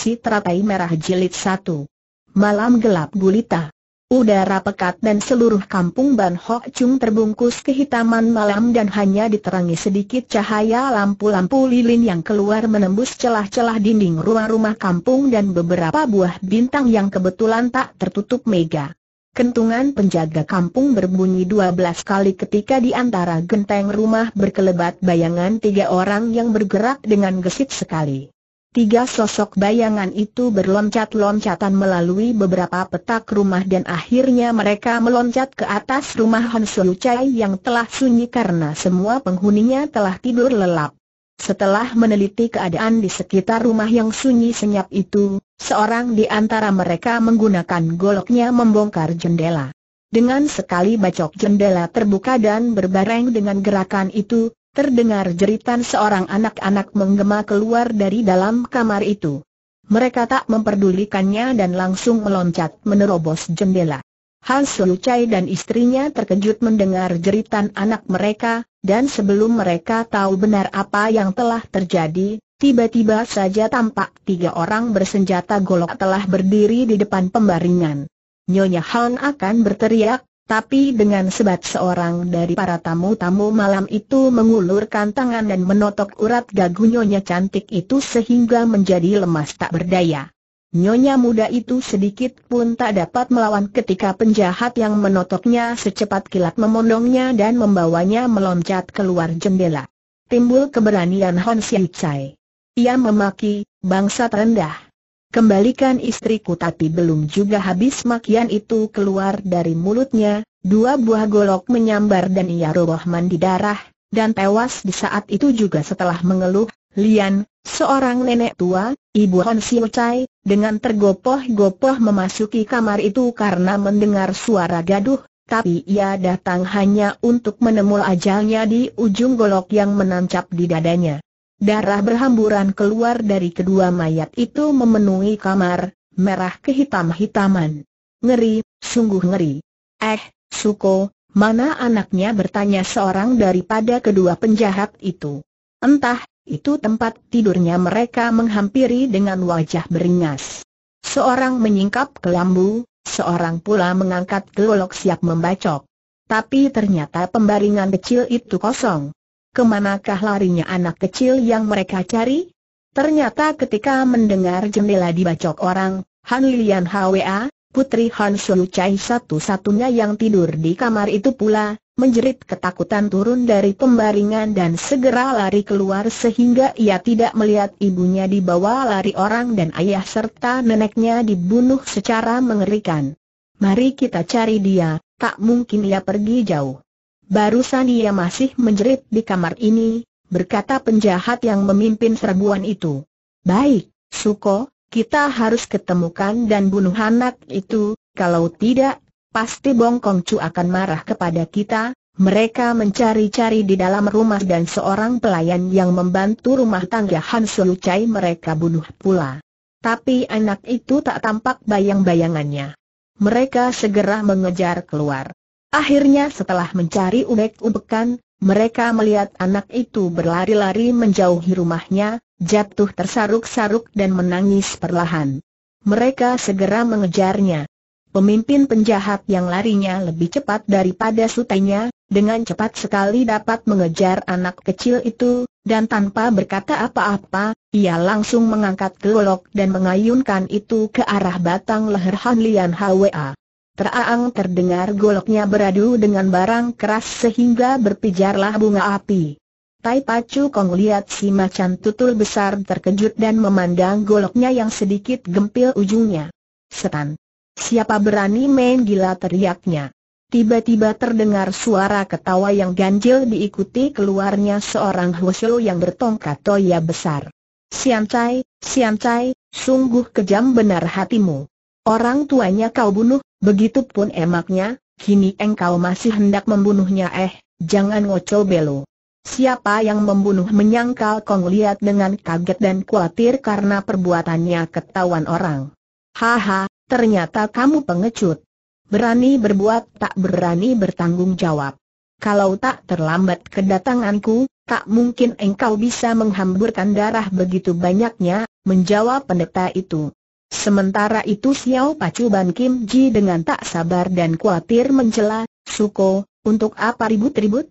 Si Teratai Merah Jilid satu. Malam gelap gulita Udara pekat dan seluruh kampung Ban Hok Chung terbungkus kehitaman malam dan hanya diterangi sedikit cahaya lampu-lampu lilin yang keluar menembus celah-celah dinding rumah-rumah kampung dan beberapa buah bintang yang kebetulan tak tertutup mega. Kentungan penjaga kampung berbunyi dua belas kali ketika di antara genteng rumah berkelebat bayangan tiga orang yang bergerak dengan gesit sekali. Tiga sosok bayangan itu berloncat-loncatan melalui beberapa petak rumah dan akhirnya mereka meloncat ke atas rumah Han Sulu Chai yang telah sunyi karena semua penghuninya telah tidur lelap. Setelah meneliti keadaan di sekitar rumah yang sunyi senyap itu, seorang di antara mereka menggunakan goloknya membongkar jendela. Dengan sekali bacok jendela terbuka dan berbareng dengan gerakan itu, Terdengar jeritan seorang anak-anak menggema keluar dari dalam kamar itu. Mereka tak memperdulikannya dan langsung meloncat menerobos jendela. Hans Suucai dan istrinya terkejut mendengar jeritan anak mereka, dan sebelum mereka tahu benar apa yang telah terjadi, Tiba-tiba saja tampak tiga orang bersenjata golok telah berdiri di depan pembaringan. Nyonya Han akan berteriak, tapi dengan sebat seorang dari para tamu-tamu malam itu mengulurkan tangan dan menotok urat gagu nyonya cantik itu sehingga menjadi lemas tak berdaya. Nyonya muda itu sedikit pun tak dapat melawan ketika penjahat yang menotoknya secepat kilat memondongnya dan membawanya meloncat keluar jendela. Timbul keberanian Hon Siu Ia memaki, bangsa rendah. Kembalikan istriku tapi belum juga habis makian itu keluar dari mulutnya, dua buah golok menyambar dan ia roboh mandi darah, dan tewas di saat itu juga setelah mengeluh, Lian, seorang nenek tua, ibu Hon Siu Chai, dengan tergopoh-gopoh memasuki kamar itu karena mendengar suara gaduh, tapi ia datang hanya untuk menemul ajalnya di ujung golok yang menancap di dadanya. Darah berhamburan keluar dari kedua mayat itu memenuhi kamar, merah kehitam-hitaman. Ngeri, sungguh ngeri. Eh, Suko, mana anaknya bertanya seorang daripada kedua penjahat itu. Entah, itu tempat tidurnya mereka menghampiri dengan wajah beringas. Seorang menyingkap kelambu, seorang pula mengangkat gelolok siap membacok. Tapi ternyata pembaringan kecil itu kosong kemanakah larinya anak kecil yang mereka cari? Ternyata ketika mendengar jendela dibacok orang, Han Lilian Hwa, putri Han Shu Chai satu-satunya yang tidur di kamar itu pula, menjerit ketakutan turun dari pembaringan dan segera lari keluar sehingga ia tidak melihat ibunya dibawa lari orang dan ayah serta neneknya dibunuh secara mengerikan. Mari kita cari dia, tak mungkin ia pergi jauh barusan ia masih menjerit di kamar ini, berkata penjahat yang memimpin serbuan itu. Baik, Suko, kita harus ketemukan dan bunuh anak itu, kalau tidak, pasti Bongkong Chu akan marah kepada kita. Mereka mencari-cari di dalam rumah dan seorang pelayan yang membantu rumah tangga Han Solucai mereka bunuh pula. Tapi anak itu tak tampak bayang-bayangannya. Mereka segera mengejar keluar. Akhirnya setelah mencari ubek-ubekan, mereka melihat anak itu berlari-lari menjauhi rumahnya, jatuh tersaruk-saruk dan menangis perlahan. Mereka segera mengejarnya. Pemimpin penjahat yang larinya lebih cepat daripada sutenya, dengan cepat sekali dapat mengejar anak kecil itu, dan tanpa berkata apa-apa, ia langsung mengangkat gelok dan mengayunkan itu ke arah batang leher Han Lian Hwa. Teraang terdengar goloknya beradu dengan barang keras sehingga berpijarlah bunga api. Tai Pacu Kong lihat si macan tutul besar terkejut dan memandang goloknya yang sedikit gempil ujungnya. Setan! Siapa berani main gila teriaknya? Tiba-tiba terdengar suara ketawa yang ganjil diikuti keluarnya seorang Hwasyo yang bertongkat toya besar. Sian Cai, Sian Cai, sungguh kejam benar hatimu. Orang tuanya kau bunuh, Begitupun emaknya, kini engkau masih hendak membunuhnya eh, jangan ngocol belo. Siapa yang membunuh menyangkal Kong Liat dengan kaget dan khawatir karena perbuatannya ketahuan orang. Haha, ternyata kamu pengecut. Berani berbuat tak berani bertanggung jawab. Kalau tak terlambat kedatanganku, tak mungkin engkau bisa menghamburkan darah begitu banyaknya, menjawab pendeta itu. Sementara itu Xiao Pacu Ban Kim Ji dengan tak sabar dan khawatir mencela, Suko, untuk apa ribut-ribut?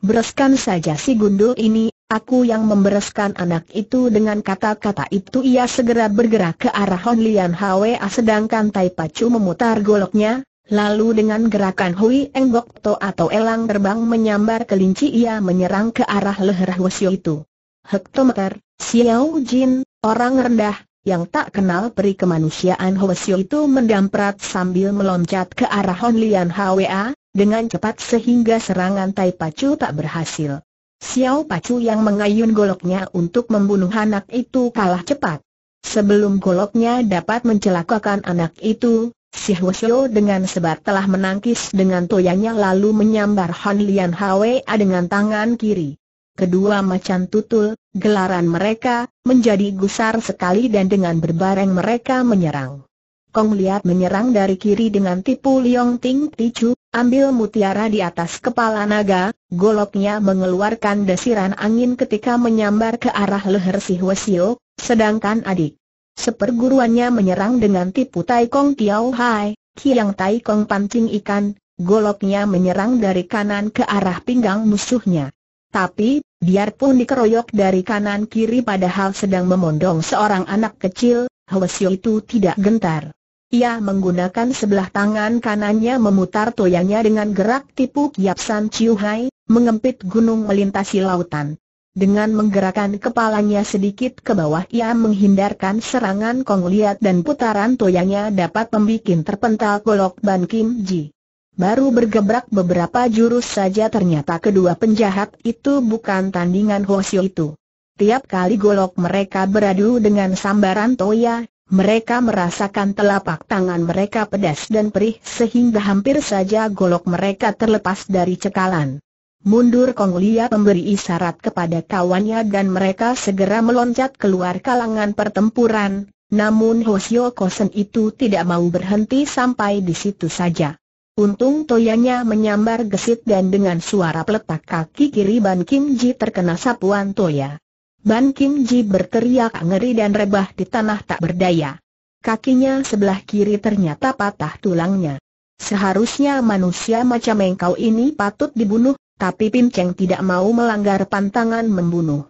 Bereskan saja si gundul ini, aku yang membereskan anak itu dengan kata-kata itu ia segera bergerak ke arah Hon Lian Hwa sedangkan Tai Pacu memutar goloknya, lalu dengan gerakan Hui Eng Bok To atau elang terbang menyambar kelinci ia menyerang ke arah leher Hwasyo itu. Hektometer, Xiao Jin, orang rendah, yang tak kenal peri kemanusiaan Hoesio itu mendamprat sambil meloncat ke arah Hon Lian Hwa, dengan cepat sehingga serangan Tai Pacu tak berhasil. Xiao Pacu yang mengayun goloknya untuk membunuh anak itu kalah cepat. Sebelum goloknya dapat mencelakakan anak itu, si Huosyo dengan sebat telah menangkis dengan toyanya lalu menyambar Honlian Lian Hwa dengan tangan kiri kedua macan tutul, gelaran mereka, menjadi gusar sekali dan dengan berbareng mereka menyerang. Kong Liat menyerang dari kiri dengan tipu Liong Ting Tichu, ambil mutiara di atas kepala naga, goloknya mengeluarkan desiran angin ketika menyambar ke arah leher si Hwasio, sedangkan adik seperguruannya menyerang dengan tipu Tai Kong Tiao Hai, Kiang Tai Kong pancing ikan, goloknya menyerang dari kanan ke arah pinggang musuhnya. Tapi, Biarpun dikeroyok dari kanan kiri padahal sedang memondong seorang anak kecil, Hwasyo itu tidak gentar. Ia menggunakan sebelah tangan kanannya memutar toyanya dengan gerak tipu Kiap San Chiu Hai, mengempit gunung melintasi lautan. Dengan menggerakkan kepalanya sedikit ke bawah ia menghindarkan serangan Kong Liat dan putaran toyanya dapat membuat terpental golok Ban Kim Ji. Baru bergebrak beberapa jurus saja ternyata kedua penjahat itu bukan tandingan Hoshio itu. Tiap kali golok mereka beradu dengan sambaran toya, mereka merasakan telapak tangan mereka pedas dan perih sehingga hampir saja golok mereka terlepas dari cekalan. Mundur Kong Lia memberi isyarat kepada kawannya dan mereka segera meloncat keluar kalangan pertempuran, namun Hoshio Kosen itu tidak mau berhenti sampai di situ saja. Untung toyanya menyambar gesit dan dengan suara peletak kaki kiri Ban Kim Ji terkena sapuan toya. Ban Kim Ji berteriak ngeri dan rebah di tanah tak berdaya. Kakinya sebelah kiri ternyata patah tulangnya. Seharusnya manusia macam engkau ini patut dibunuh, tapi Pim Cheng tidak mau melanggar pantangan membunuh.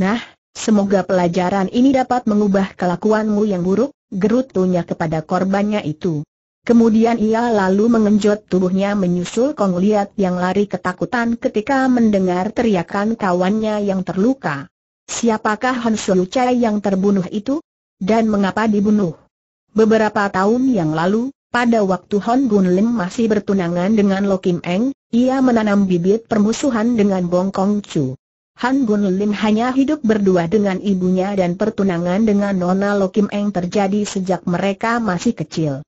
Nah, semoga pelajaran ini dapat mengubah kelakuanmu yang buruk, gerutunya kepada korbannya itu. Kemudian ia lalu mengenjot tubuhnya menyusul Kong Liat yang lari ketakutan ketika mendengar teriakan kawannya yang terluka. Siapakah Han Sulu Chai yang terbunuh itu? Dan mengapa dibunuh? Beberapa tahun yang lalu, pada waktu Han Gun Lim masih bertunangan dengan Lo Kim Eng, ia menanam bibit permusuhan dengan Bong Kong Chu. Han Gun Lim hanya hidup berdua dengan ibunya dan pertunangan dengan Nona Lo Kim Eng terjadi sejak mereka masih kecil.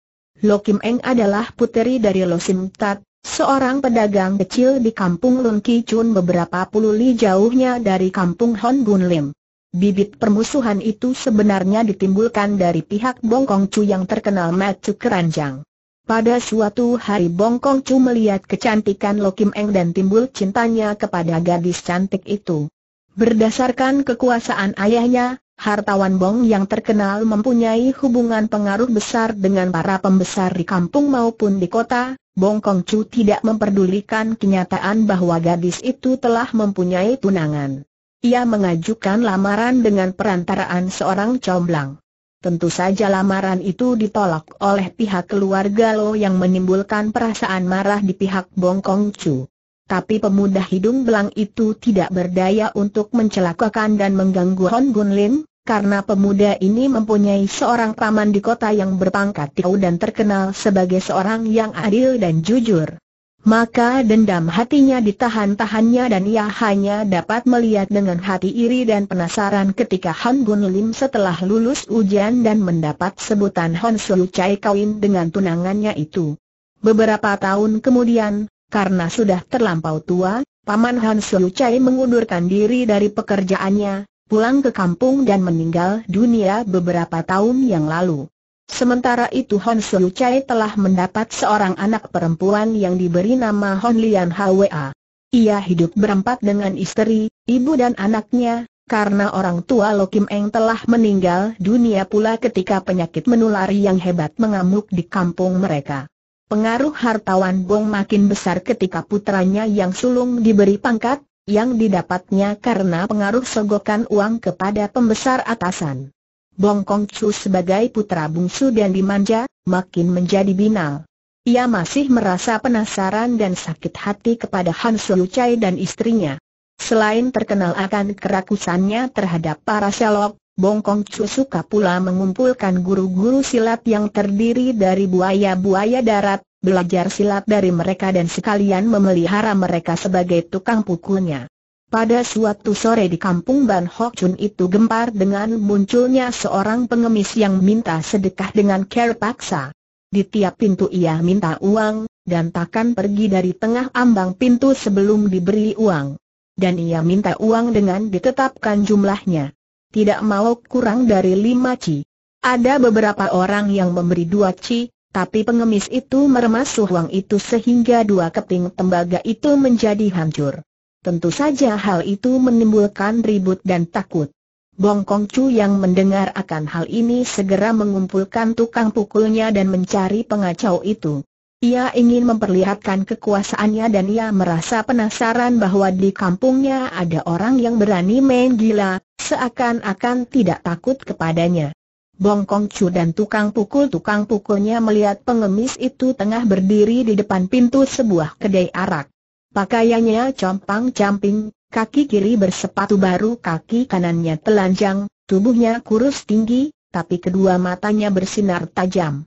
Lo Kim Eng adalah puteri dari Lo Sim Tat, seorang pedagang kecil di kampung Lun Ki Chun beberapa puluh li jauhnya dari kampung Hon Bun Lim. Bibit permusuhan itu sebenarnya ditimbulkan dari pihak Bong Kong Chu yang terkenal macu keranjang. Pada suatu hari Bong Kong Chu melihat kecantikan Lo Kim Eng dan timbul cintanya kepada gadis cantik itu. Berdasarkan kekuasaan ayahnya, Hartawan Bong yang terkenal mempunyai hubungan pengaruh besar dengan para pembesar di kampung maupun di kota, Bong Kong Chu tidak memperdulikan kenyataan bahwa gadis itu telah mempunyai tunangan. Ia mengajukan lamaran dengan perantaraan seorang comblang. Tentu saja lamaran itu ditolak oleh pihak keluarga Lo yang menimbulkan perasaan marah di pihak Bong Kong Chu. Tapi pemuda hidung belang itu tidak berdaya untuk mencelakakan dan mengganggu Hon Gun Lim, karena pemuda ini mempunyai seorang paman di kota yang berpangkat tinggi dan terkenal sebagai seorang yang adil dan jujur. Maka dendam hatinya ditahan-tahannya dan ia hanya dapat melihat dengan hati iri dan penasaran ketika Han Gun Lim setelah lulus ujian dan mendapat sebutan Han Su Chai kawin dengan tunangannya itu. Beberapa tahun kemudian, karena sudah terlampau tua, Paman Han Su Chai mengundurkan diri dari pekerjaannya, pulang ke kampung dan meninggal dunia beberapa tahun yang lalu. Sementara itu Hon Siu Chai telah mendapat seorang anak perempuan yang diberi nama Hon Lian Hwa. Ia hidup berempat dengan istri, ibu dan anaknya, karena orang tua Lo Kim Eng telah meninggal dunia pula ketika penyakit menulari yang hebat mengamuk di kampung mereka. Pengaruh hartawan Bong makin besar ketika putranya yang sulung diberi pangkat, yang didapatnya karena pengaruh sogokan uang kepada pembesar atasan. Bong Kong Chu sebagai putra bungsu dan dimanja, makin menjadi binal. Ia masih merasa penasaran dan sakit hati kepada Han Sulu Chai dan istrinya. Selain terkenal akan kerakusannya terhadap para selok, Bong Kong Chu suka pula mengumpulkan guru-guru silat yang terdiri dari buaya-buaya darat, belajar silat dari mereka dan sekalian memelihara mereka sebagai tukang pukulnya. Pada suatu sore di kampung Ban Hok Chun itu gempar dengan munculnya seorang pengemis yang minta sedekah dengan care paksa. Di tiap pintu ia minta uang, dan takkan pergi dari tengah ambang pintu sebelum diberi uang. Dan ia minta uang dengan ditetapkan jumlahnya. Tidak mau kurang dari lima ci. Ada beberapa orang yang memberi dua ci, tapi pengemis itu meremas uang itu sehingga dua keping tembaga itu menjadi hancur. Tentu saja hal itu menimbulkan ribut dan takut. Bong Kong Chu yang mendengar akan hal ini segera mengumpulkan tukang pukulnya dan mencari pengacau itu. Ia ingin memperlihatkan kekuasaannya dan ia merasa penasaran bahwa di kampungnya ada orang yang berani main gila, seakan-akan tidak takut kepadanya. Bongkong Chu dan tukang pukul-tukang pukulnya melihat pengemis itu tengah berdiri di depan pintu sebuah kedai arak. Pakaiannya compang-camping, kaki kiri bersepatu baru kaki kanannya telanjang, tubuhnya kurus tinggi, tapi kedua matanya bersinar tajam.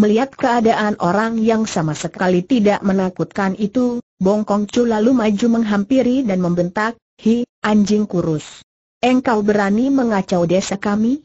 Melihat keadaan orang yang sama sekali tidak menakutkan itu, Bongkong Chu lalu maju menghampiri dan membentak, Hi, anjing kurus. Engkau berani mengacau desa kami?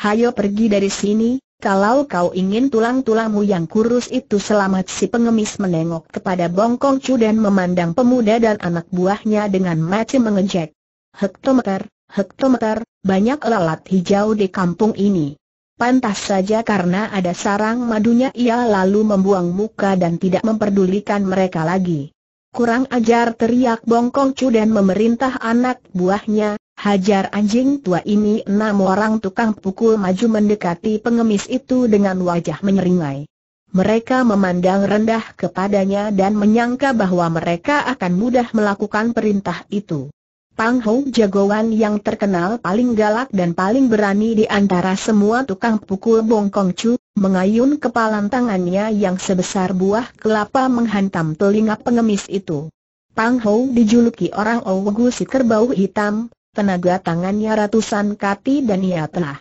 hayo pergi dari sini, kalau kau ingin tulang-tulangmu yang kurus itu selamat si pengemis menengok kepada Bongkong Chu dan memandang pemuda dan anak buahnya dengan macam mengejek. Hektometer, hektometer, banyak lalat hijau di kampung ini. Pantas saja karena ada sarang madunya ia lalu membuang muka dan tidak memperdulikan mereka lagi. Kurang ajar teriak Bongkong Chu dan memerintah anak buahnya, Hajar anjing tua ini enam orang tukang pukul maju mendekati pengemis itu dengan wajah menyeringai. Mereka memandang rendah kepadanya dan menyangka bahwa mereka akan mudah melakukan perintah itu. Pang Hou jagoan yang terkenal paling galak dan paling berani di antara semua tukang pukul bongkong Chu, mengayun kepalan tangannya yang sebesar buah kelapa menghantam telinga pengemis itu. Pang Hou dijuluki orang Owagu si kerbau hitam, tenaga tangannya ratusan kati dan ia telah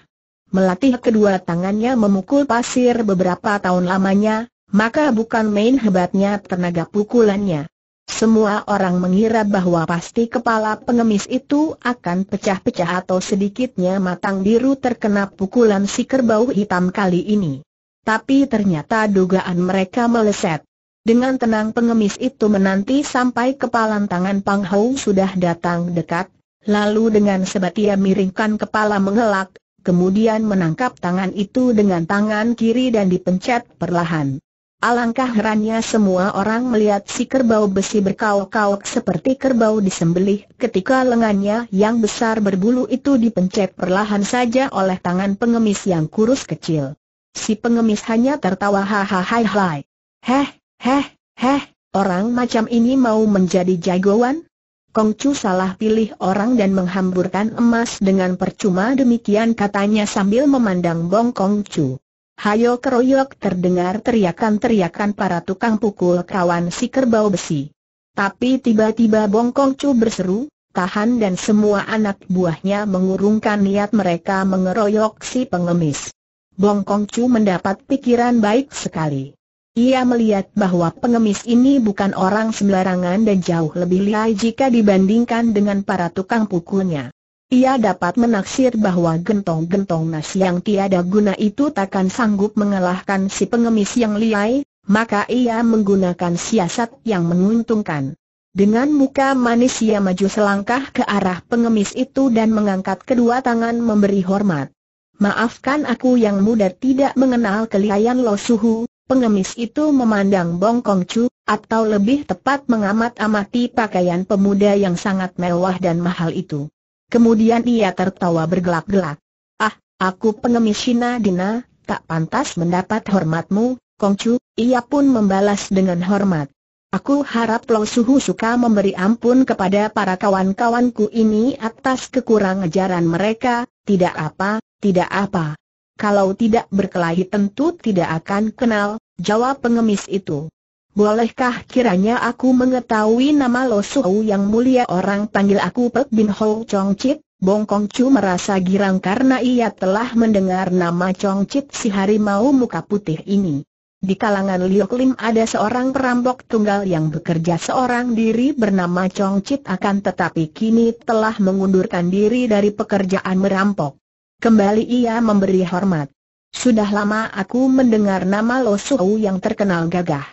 melatih kedua tangannya memukul pasir beberapa tahun lamanya, maka bukan main hebatnya tenaga pukulannya. Semua orang mengira bahwa pasti kepala pengemis itu akan pecah-pecah atau sedikitnya matang biru terkena pukulan si kerbau hitam kali ini. Tapi ternyata dugaan mereka meleset. Dengan tenang pengemis itu menanti sampai kepalan tangan Pang Hou sudah datang dekat, Lalu dengan sebat ia miringkan kepala mengelak, kemudian menangkap tangan itu dengan tangan kiri dan dipencet perlahan. Alangkah herannya semua orang melihat si kerbau besi berkauk-kauk seperti kerbau disembelih ketika lengannya yang besar berbulu itu dipencet perlahan saja oleh tangan pengemis yang kurus kecil. Si pengemis hanya tertawa hahaha. Heh, heh, heh, orang macam ini mau menjadi jagoan? Kongcu salah pilih orang dan menghamburkan emas dengan percuma demikian katanya sambil memandang Bong Kongcu. Hayo keroyok terdengar teriakan-teriakan para tukang pukul kawan si kerbau besi. Tapi tiba-tiba Bong Kongcu berseru, Tahan dan semua anak buahnya mengurungkan niat mereka mengeroyok si pengemis. Bong Kongcu mendapat pikiran baik sekali. Ia melihat bahwa pengemis ini bukan orang sembarangan dan jauh lebih lihai jika dibandingkan dengan para tukang pukulnya. Ia dapat menaksir bahwa gentong-gentong nasi yang tiada guna itu takkan sanggup mengalahkan si pengemis yang lihai, maka ia menggunakan siasat yang menguntungkan. Dengan muka manis ia maju selangkah ke arah pengemis itu dan mengangkat kedua tangan memberi hormat. Maafkan aku yang muda tidak mengenal kelihayan Lo Suhu, Pengemis itu memandang Bong Kong Chu, atau lebih tepat mengamat-amati pakaian pemuda yang sangat mewah dan mahal itu. Kemudian ia tertawa bergelak-gelak. Ah, aku pengemis Shina Dina, tak pantas mendapat hormatmu, Kong Chu, ia pun membalas dengan hormat. Aku harap Lo Suhu suka memberi ampun kepada para kawan-kawanku ini atas kekurangan ajaran mereka, tidak apa, tidak apa kalau tidak berkelahi tentu tidak akan kenal, jawab pengemis itu. Bolehkah kiranya aku mengetahui nama Lo Suhu yang mulia orang panggil aku Pek Bin Ho Chong Chit? Bong Kong Chu merasa girang karena ia telah mendengar nama Chong Chit si harimau muka putih ini. Di kalangan Liok Lim ada seorang perampok tunggal yang bekerja seorang diri bernama Chong Chit akan tetapi kini telah mengundurkan diri dari pekerjaan merampok. Kembali ia memberi hormat. Sudah lama aku mendengar nama Lo Suhu yang terkenal gagah.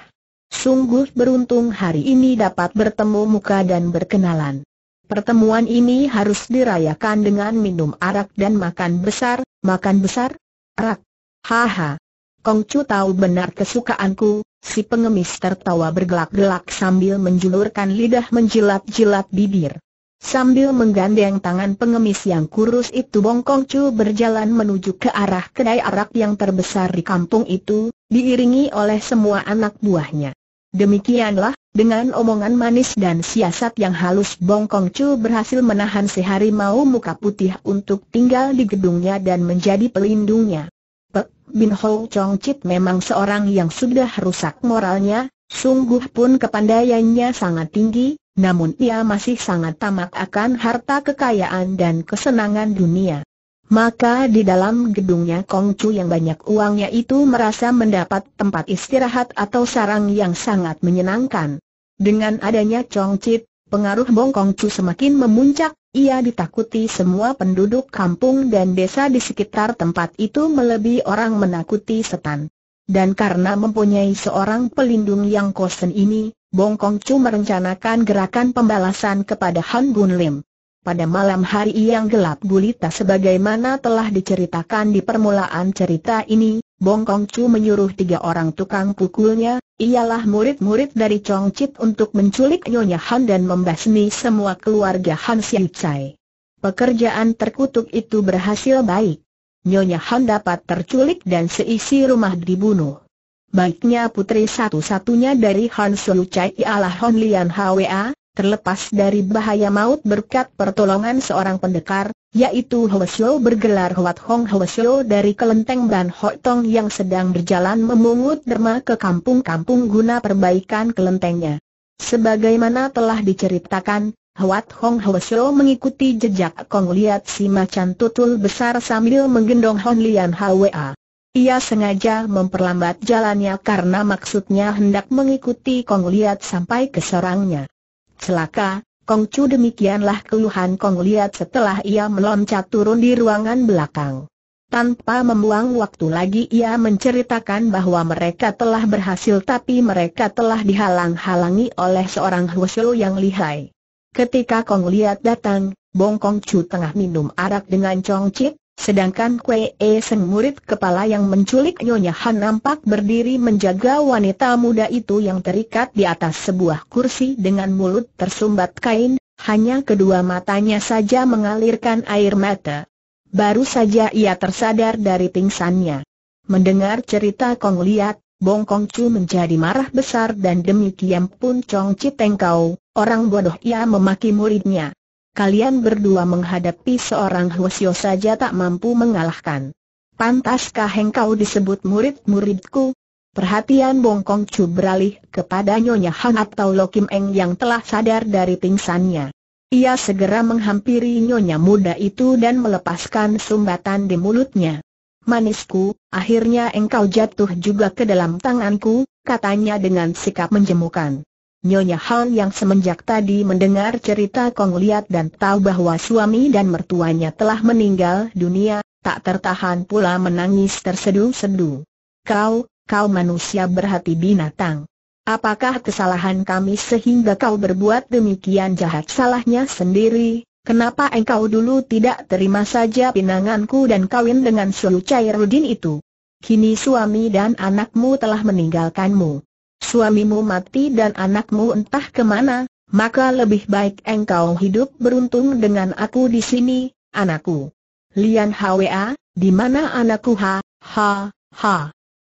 Sungguh beruntung hari ini dapat bertemu muka dan berkenalan. Pertemuan ini harus dirayakan dengan minum arak dan makan besar, makan besar, arak. Haha. Kongcu tahu benar kesukaanku, si pengemis tertawa bergelak-gelak sambil menjulurkan lidah menjilat-jilat bibir. Sambil menggandeng tangan pengemis yang kurus itu Bong Kong Chu berjalan menuju ke arah kedai arak yang terbesar di kampung itu, diiringi oleh semua anak buahnya. Demikianlah, dengan omongan manis dan siasat yang halus Bong Kong Chu berhasil menahan si harimau muka putih untuk tinggal di gedungnya dan menjadi pelindungnya. Pek Bin Ho Chong Chit memang seorang yang sudah rusak moralnya, sungguh pun kepandaiannya sangat tinggi, namun ia masih sangat tamak akan harta kekayaan dan kesenangan dunia. Maka di dalam gedungnya Kong Chu yang banyak uangnya itu merasa mendapat tempat istirahat atau sarang yang sangat menyenangkan. Dengan adanya Chong Chit, pengaruh Bong Kong Chu semakin memuncak, ia ditakuti semua penduduk kampung dan desa di sekitar tempat itu melebihi orang menakuti setan. Dan karena mempunyai seorang pelindung yang kosen ini, Bong Kong Chu merencanakan gerakan pembalasan kepada Han Bun Lim. Pada malam hari yang gelap gulita sebagaimana telah diceritakan di permulaan cerita ini, Bong Kong Chu menyuruh tiga orang tukang pukulnya, ialah murid-murid dari Chong Chit untuk menculik Nyonya Han dan membasmi semua keluarga Han Siu Chai. Pekerjaan terkutuk itu berhasil baik. Nyonya Han dapat terculik dan seisi rumah dibunuh. Baiknya putri satu-satunya dari Han Cai Chai ialah Hon Lian Hwa, terlepas dari bahaya maut berkat pertolongan seorang pendekar, yaitu Hwa bergelar Huat Hong Hwa dari kelenteng Ban Ho Tong yang sedang berjalan memungut derma ke kampung-kampung guna perbaikan kelentengnya. Sebagaimana telah diceritakan, Hwat Hong Hwa mengikuti jejak Kong Liat si macan tutul besar sambil menggendong Hon Lian Hwa. Ia sengaja memperlambat jalannya karena maksudnya hendak mengikuti Kong Liat sampai ke sarangnya. Celaka, Kong Chu demikianlah keluhan Kong Liat setelah ia meloncat turun di ruangan belakang. Tanpa membuang waktu lagi ia menceritakan bahwa mereka telah berhasil tapi mereka telah dihalang-halangi oleh seorang husu yang lihai. Ketika Kong Liat datang, Bong Kong Chu tengah minum arak dengan Chong Chik, Sedangkan Kwe E Seng murid kepala yang menculik Nyonya Han nampak berdiri menjaga wanita muda itu yang terikat di atas sebuah kursi dengan mulut tersumbat kain, hanya kedua matanya saja mengalirkan air mata. Baru saja ia tersadar dari pingsannya. Mendengar cerita Kong Liat, Bong Kong Chu menjadi marah besar dan demikian pun Chong Teng Kau, orang bodoh ia memaki muridnya kalian berdua menghadapi seorang Hwasyo saja tak mampu mengalahkan. Pantaskah engkau disebut murid-muridku? Perhatian Bongkong Chu beralih kepada Nyonya Han atau Lokim Eng yang telah sadar dari pingsannya. Ia segera menghampiri Nyonya muda itu dan melepaskan sumbatan di mulutnya. Manisku, akhirnya engkau jatuh juga ke dalam tanganku, katanya dengan sikap menjemukan. Nyonya Han yang semenjak tadi mendengar cerita Kong Liat dan tahu bahwa suami dan mertuanya telah meninggal dunia, tak tertahan pula menangis tersedu-sedu. Kau, kau manusia berhati binatang. Apakah kesalahan kami sehingga kau berbuat demikian jahat salahnya sendiri? Kenapa engkau dulu tidak terima saja pinanganku dan kawin dengan Sulu Cairudin itu? Kini suami dan anakmu telah meninggalkanmu suamimu mati dan anakmu entah kemana, maka lebih baik engkau hidup beruntung dengan aku di sini, anakku. Lian Hwa, di mana anakku ha, ha, ha.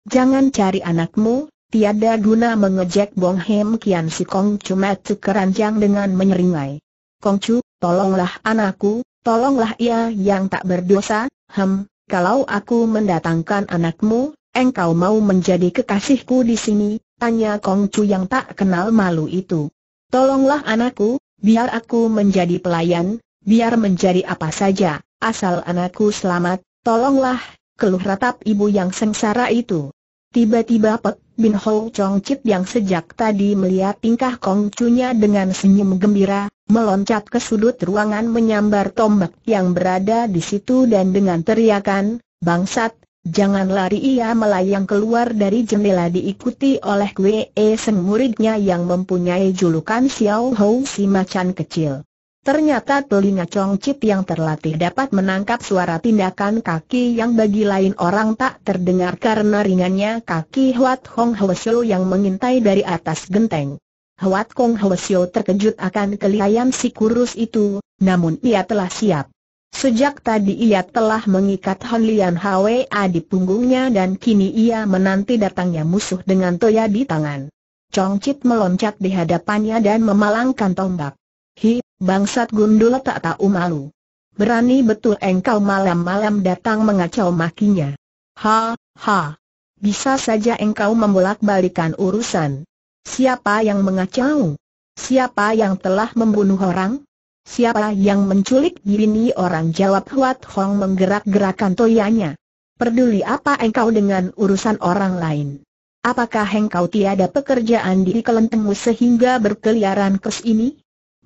Jangan cari anakmu, tiada guna mengejek Bong Hem Kian si Kong cuma keranjang dengan menyeringai. Kongcu, tolonglah anakku, tolonglah ia yang tak berdosa, hem, kalau aku mendatangkan anakmu, engkau mau menjadi kekasihku di sini, Tanya Kong Chu yang tak kenal malu itu. Tolonglah anakku, biar aku menjadi pelayan, biar menjadi apa saja, asal anakku selamat, tolonglah, keluh ratap ibu yang sengsara itu. Tiba-tiba Pek Bin Ho Chong Chit yang sejak tadi melihat tingkah Kong Chunya dengan senyum gembira, meloncat ke sudut ruangan menyambar tombak yang berada di situ dan dengan teriakan, Bangsat, Jangan lari ia melayang keluar dari jendela diikuti oleh Kwe e Seng muridnya yang mempunyai julukan Xiao Hou si macan kecil. Ternyata telinga Chong Chit yang terlatih dapat menangkap suara tindakan kaki yang bagi lain orang tak terdengar karena ringannya kaki Huat Hong Hwasyo yang mengintai dari atas genteng. Huat Hong Hwasyo terkejut akan kelihayan si kurus itu, namun ia telah siap. Sejak tadi ia telah mengikat Hon Lian Hwa di punggungnya dan kini ia menanti datangnya musuh dengan toya di tangan. Chong Chit meloncat di hadapannya dan memalangkan tombak. Hi, bangsat gundul tak tahu malu. Berani betul engkau malam-malam datang mengacau makinya. Ha, ha. Bisa saja engkau membolak-balikan urusan. Siapa yang mengacau? Siapa yang telah membunuh orang? Siapa yang menculik Yini orang jawab Huat Hong menggerak gerakkan toyanya. Peduli apa engkau dengan urusan orang lain? Apakah engkau tiada pekerjaan di kelentengmu sehingga berkeliaran kes ini?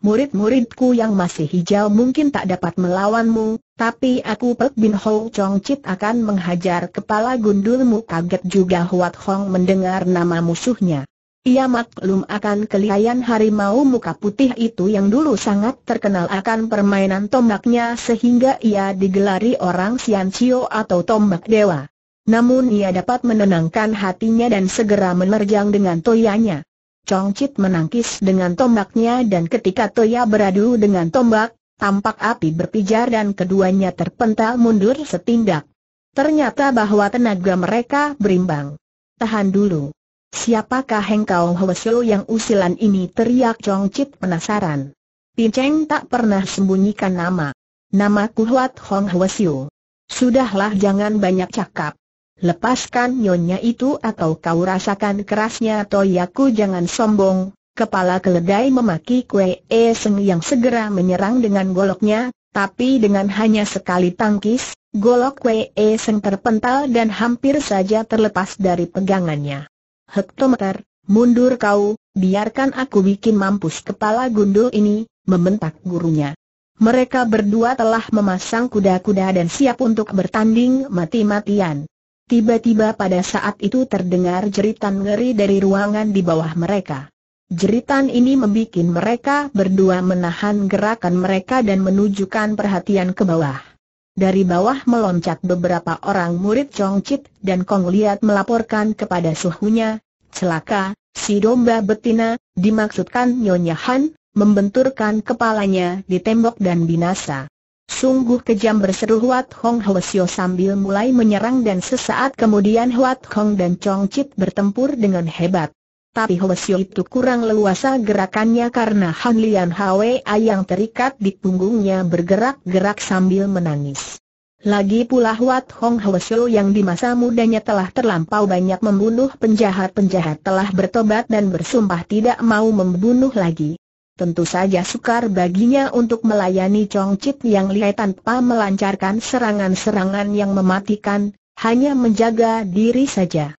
Murid-muridku yang masih hijau mungkin tak dapat melawanmu, tapi aku Pek Bin Ho Chong Chit akan menghajar kepala gundulmu kaget juga Huat Hong mendengar nama musuhnya. Ia maklum akan kelihayan harimau muka putih itu yang dulu sangat terkenal akan permainan tombaknya sehingga ia digelari orang Siancio atau tombak dewa. Namun ia dapat menenangkan hatinya dan segera menerjang dengan toyanya. Chit menangkis dengan tombaknya dan ketika toya beradu dengan tombak, tampak api berpijar dan keduanya terpental mundur setindak. Ternyata bahwa tenaga mereka berimbang. Tahan dulu. Siapakah engkau Hwesyo yang usilan ini teriak Chong Chit penasaran. Pinceng tak pernah sembunyikan nama. Namaku Huat Hong Hwesyo. Sudahlah jangan banyak cakap. Lepaskan nyonya itu atau kau rasakan kerasnya toyaku jangan sombong. Kepala keledai memaki kue e Seng yang segera menyerang dengan goloknya, tapi dengan hanya sekali tangkis, golok kue e Seng terpental dan hampir saja terlepas dari pegangannya. Hektometer, mundur kau, biarkan aku bikin mampus kepala gundul ini, membentak gurunya. Mereka berdua telah memasang kuda-kuda dan siap untuk bertanding mati-matian. Tiba-tiba pada saat itu terdengar jeritan ngeri dari ruangan di bawah mereka. Jeritan ini membuat mereka berdua menahan gerakan mereka dan menunjukkan perhatian ke bawah. Dari bawah meloncat beberapa orang murid Chong Chit dan Kong Liat melaporkan kepada suhunya, celaka, si domba betina, dimaksudkan Nyonya Han, membenturkan kepalanya di tembok dan binasa. Sungguh kejam berseru Huat Hong Sio sambil mulai menyerang dan sesaat kemudian Huat Hong dan Chong Chit bertempur dengan hebat tapi Holesio itu kurang leluasa gerakannya karena Han Lian A yang terikat di punggungnya bergerak-gerak sambil menangis. Lagi pula Wat Hong Holesio yang di masa mudanya telah terlampau banyak membunuh penjahat-penjahat telah bertobat dan bersumpah tidak mau membunuh lagi. Tentu saja sukar baginya untuk melayani Chong Chit yang lihai tanpa melancarkan serangan-serangan yang mematikan, hanya menjaga diri saja.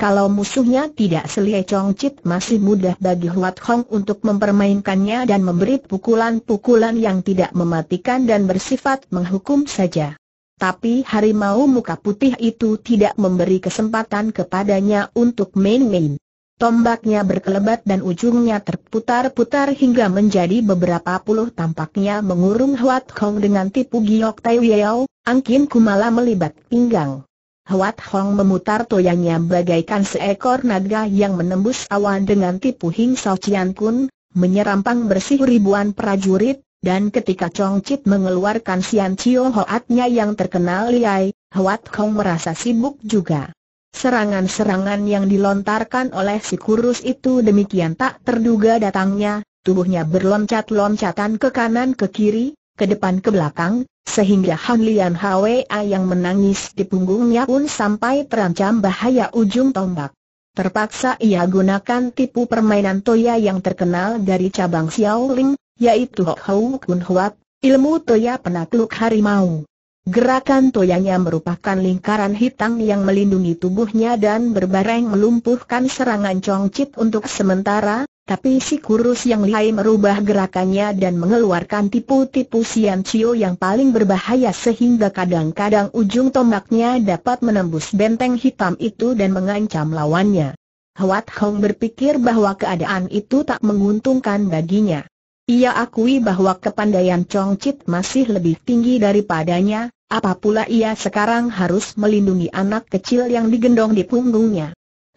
Kalau musuhnya tidak selie Chong Chit masih mudah bagi Huat Hong untuk mempermainkannya dan memberi pukulan-pukulan yang tidak mematikan dan bersifat menghukum saja. Tapi harimau muka putih itu tidak memberi kesempatan kepadanya untuk main-main. Tombaknya berkelebat dan ujungnya terputar-putar hingga menjadi beberapa puluh tampaknya mengurung Huat Hong dengan tipu giok Tai Yeo, Angkin Kumala melibat pinggang. Huat Hong memutar toyanya bagaikan seekor naga yang menembus awan dengan tipu Sao Cian Kun, menyerampang bersih ribuan prajurit, dan ketika Chong Chit mengeluarkan Sian Chio Hoatnya yang terkenal liai, Huat Hong merasa sibuk juga. Serangan-serangan yang dilontarkan oleh si kurus itu demikian tak terduga datangnya, tubuhnya berloncat-loncatan ke kanan ke kiri, ke depan ke belakang, sehingga Han Lian Hwa yang menangis di punggungnya pun sampai terancam bahaya ujung tombak. Terpaksa ia gunakan tipu permainan Toya yang terkenal dari cabang Xiaoling, yaitu Hou Kun Huat, ilmu Toya penakluk harimau. Gerakan Toyanya merupakan lingkaran hitam yang melindungi tubuhnya dan berbareng melumpuhkan serangan Chong Chit untuk sementara, tapi si kurus yang lihai merubah gerakannya dan mengeluarkan tipu-tipu Sian Cio yang paling berbahaya sehingga kadang-kadang ujung tombaknya dapat menembus benteng hitam itu dan mengancam lawannya. Huat Hong berpikir bahwa keadaan itu tak menguntungkan baginya. Ia akui bahwa kepandaian Chong Chit masih lebih tinggi daripadanya, apapula ia sekarang harus melindungi anak kecil yang digendong di punggungnya.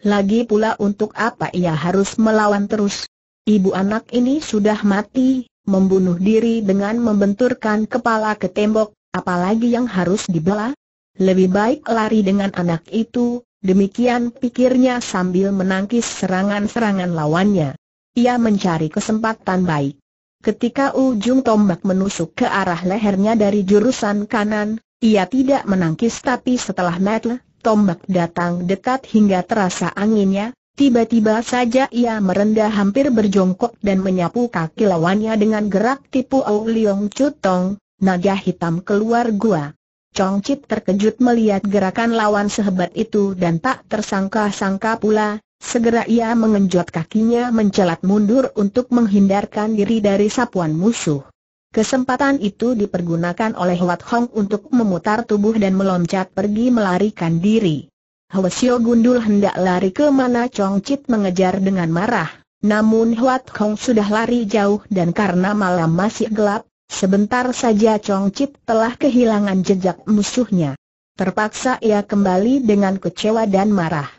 Lagi pula untuk apa ia harus melawan terus? Ibu anak ini sudah mati, membunuh diri dengan membenturkan kepala ke tembok, apalagi yang harus dibela? Lebih baik lari dengan anak itu, demikian pikirnya sambil menangkis serangan-serangan lawannya. Ia mencari kesempatan baik. Ketika ujung tombak menusuk ke arah lehernya dari jurusan kanan, ia tidak menangkis tapi setelah metel Tombak datang dekat hingga terasa anginnya, Tiba-tiba saja ia merendah hampir berjongkok dan menyapu kaki lawannya dengan gerak tipu Au Liong Cutong, naga hitam keluar gua. Chong Chip terkejut melihat gerakan lawan sehebat itu dan tak tersangka-sangka pula, segera ia mengenjot kakinya mencelat mundur untuk menghindarkan diri dari sapuan musuh. Kesempatan itu dipergunakan oleh Wat Hong untuk memutar tubuh dan meloncat pergi melarikan diri. Hwasyo gundul hendak lari ke mana Chong Chit mengejar dengan marah. Namun Wat Hong sudah lari jauh dan karena malam masih gelap, sebentar saja Chong Chit telah kehilangan jejak musuhnya. Terpaksa ia kembali dengan kecewa dan marah.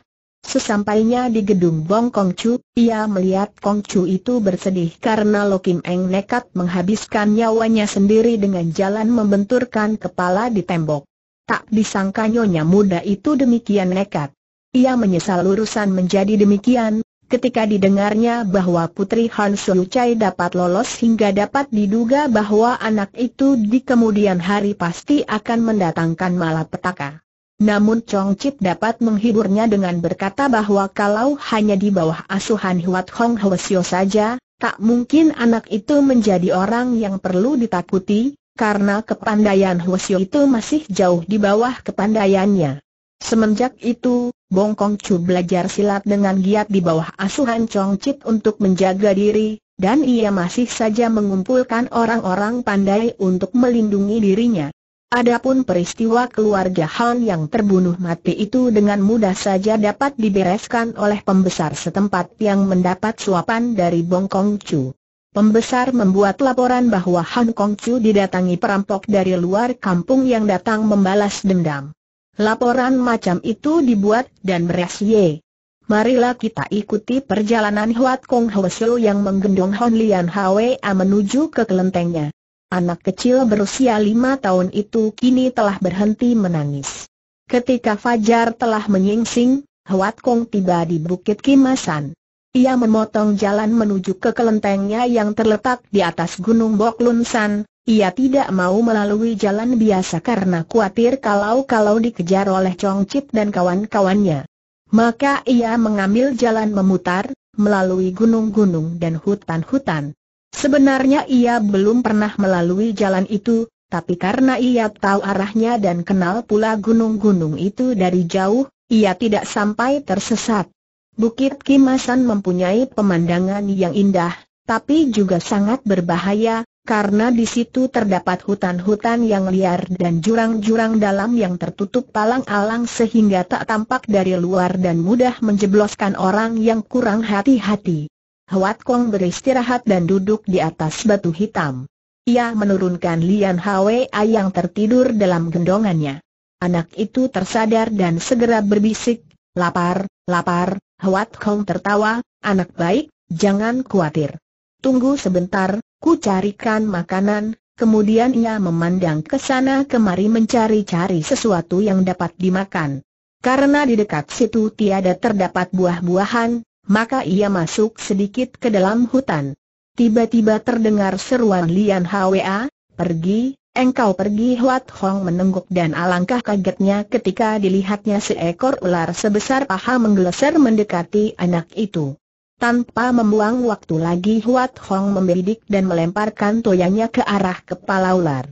Sesampainya di gedung Bong Kong Chu, ia melihat Kong Chu itu bersedih karena Lo Kim Eng nekat menghabiskan nyawanya sendiri dengan jalan membenturkan kepala di tembok. Tak disangka nyonya muda itu demikian nekat. Ia menyesal urusan menjadi demikian, ketika didengarnya bahwa putri Han Suu Chai dapat lolos hingga dapat diduga bahwa anak itu di kemudian hari pasti akan mendatangkan malapetaka. Namun Chong Chip dapat menghiburnya dengan berkata bahwa kalau hanya di bawah asuhan Huat Hong Hwasyo saja, tak mungkin anak itu menjadi orang yang perlu ditakuti, karena kepandaian Hwasyo itu masih jauh di bawah kepandaiannya. Semenjak itu, Bong Kong Chu belajar silat dengan giat di bawah asuhan Chong Chip untuk menjaga diri, dan ia masih saja mengumpulkan orang-orang pandai untuk melindungi dirinya. Adapun peristiwa keluarga Han yang terbunuh mati itu dengan mudah saja dapat dibereskan oleh pembesar setempat yang mendapat suapan dari Bong Kong Chu. Pembesar membuat laporan bahwa Han Kong Chu didatangi perampok dari luar kampung yang datang membalas dendam. Laporan macam itu dibuat dan beres ye. Marilah kita ikuti perjalanan Huat Kong Hwesu yang menggendong Hon Lian Hwa menuju ke kelentengnya. Anak kecil berusia lima tahun itu kini telah berhenti menangis. Ketika Fajar telah menyingsing, Huat Kong tiba di Bukit Kimasan. Ia memotong jalan menuju ke kelentengnya yang terletak di atas Gunung Boklunsan. San. Ia tidak mau melalui jalan biasa karena khawatir kalau-kalau dikejar oleh Chong Chip dan kawan-kawannya. Maka ia mengambil jalan memutar, melalui gunung-gunung dan hutan-hutan. Sebenarnya ia belum pernah melalui jalan itu, tapi karena ia tahu arahnya dan kenal pula gunung-gunung itu dari jauh, ia tidak sampai tersesat. Bukit Kimasan mempunyai pemandangan yang indah, tapi juga sangat berbahaya, karena di situ terdapat hutan-hutan yang liar dan jurang-jurang dalam yang tertutup palang-alang sehingga tak tampak dari luar dan mudah menjebloskan orang yang kurang hati-hati. Huat Kong beristirahat dan duduk di atas batu hitam. Ia menurunkan Lian Hwa yang tertidur dalam gendongannya. Anak itu tersadar dan segera berbisik, lapar, lapar, Huat Kong tertawa, anak baik, jangan khawatir. Tunggu sebentar, ku carikan makanan, kemudian ia memandang ke sana kemari mencari-cari sesuatu yang dapat dimakan. Karena di dekat situ tiada terdapat buah-buahan, maka ia masuk sedikit ke dalam hutan. Tiba-tiba terdengar seruan Lian Hwa, pergi, engkau pergi Huat Hong menengguk dan alangkah kagetnya ketika dilihatnya seekor ular sebesar paha menggeleser mendekati anak itu. Tanpa membuang waktu lagi Huat Hong membidik dan melemparkan toyanya ke arah kepala ular.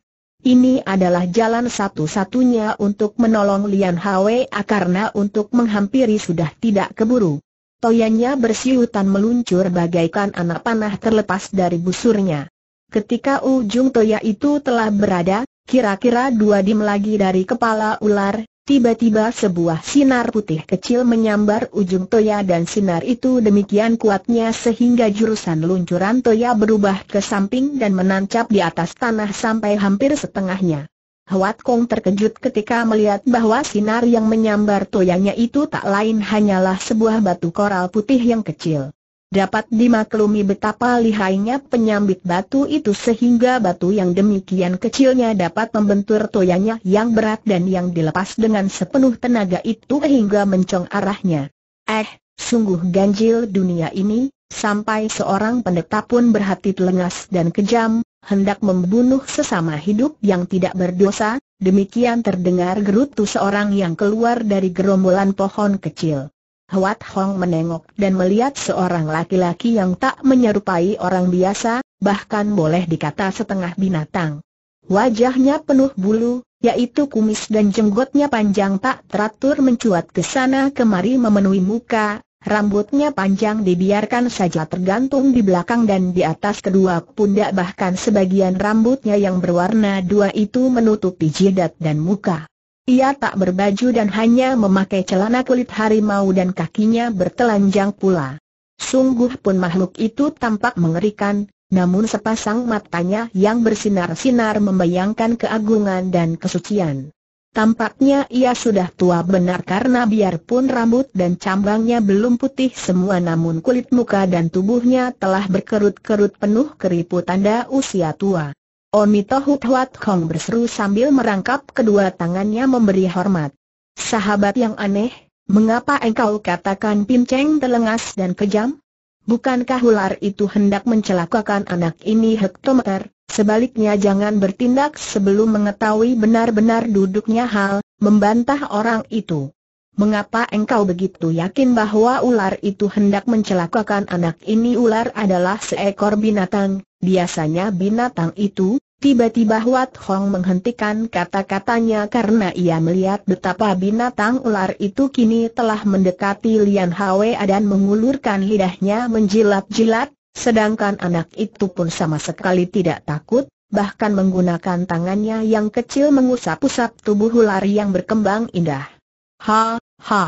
Ini adalah jalan satu-satunya untuk menolong Lian Hwa karena untuk menghampiri sudah tidak keburu. Toyanya bersiutan meluncur bagaikan anak panah terlepas dari busurnya. Ketika ujung toya itu telah berada, kira-kira dua dim lagi dari kepala ular, tiba-tiba sebuah sinar putih kecil menyambar ujung toya dan sinar itu demikian kuatnya sehingga jurusan luncuran toya berubah ke samping dan menancap di atas tanah sampai hampir setengahnya. Hwat Kong terkejut ketika melihat bahwa sinar yang menyambar toyanya itu tak lain hanyalah sebuah batu koral putih yang kecil. Dapat dimaklumi betapa lihainya penyambit batu itu sehingga batu yang demikian kecilnya dapat membentur toyanya yang berat dan yang dilepas dengan sepenuh tenaga itu hingga mencong arahnya. Eh, sungguh ganjil dunia ini, Sampai seorang pendeta pun berhati telengas dan kejam, hendak membunuh sesama hidup yang tidak berdosa, demikian terdengar gerutu seorang yang keluar dari gerombolan pohon kecil. Huat Hong menengok dan melihat seorang laki-laki yang tak menyerupai orang biasa, bahkan boleh dikata setengah binatang. Wajahnya penuh bulu, yaitu kumis dan jenggotnya panjang tak teratur mencuat ke sana kemari memenuhi muka, Rambutnya panjang dibiarkan saja tergantung di belakang dan di atas kedua pundak bahkan sebagian rambutnya yang berwarna dua itu menutupi jidat dan muka. Ia tak berbaju dan hanya memakai celana kulit harimau dan kakinya bertelanjang pula. Sungguh pun makhluk itu tampak mengerikan, namun sepasang matanya yang bersinar-sinar membayangkan keagungan dan kesucian. Tampaknya ia sudah tua benar karena biarpun rambut dan cambangnya belum putih semua namun kulit muka dan tubuhnya telah berkerut-kerut penuh keriput tanda usia tua. Onito Huat Hong berseru sambil merangkap kedua tangannya memberi hormat. Sahabat yang aneh, mengapa engkau katakan pinceng telengas dan kejam? Bukankah ular itu hendak mencelakakan anak ini hektometer? Sebaliknya jangan bertindak sebelum mengetahui benar-benar duduknya hal, membantah orang itu. Mengapa engkau begitu yakin bahwa ular itu hendak mencelakakan anak ini ular adalah seekor binatang, biasanya binatang itu, tiba-tiba Huat Hong menghentikan kata-katanya karena ia melihat betapa binatang ular itu kini telah mendekati Lian Hwa dan mengulurkan lidahnya menjilat-jilat, Sedangkan anak itu pun sama sekali tidak takut, bahkan menggunakan tangannya yang kecil mengusap-usap tubuh ular yang berkembang indah. Ha, ha.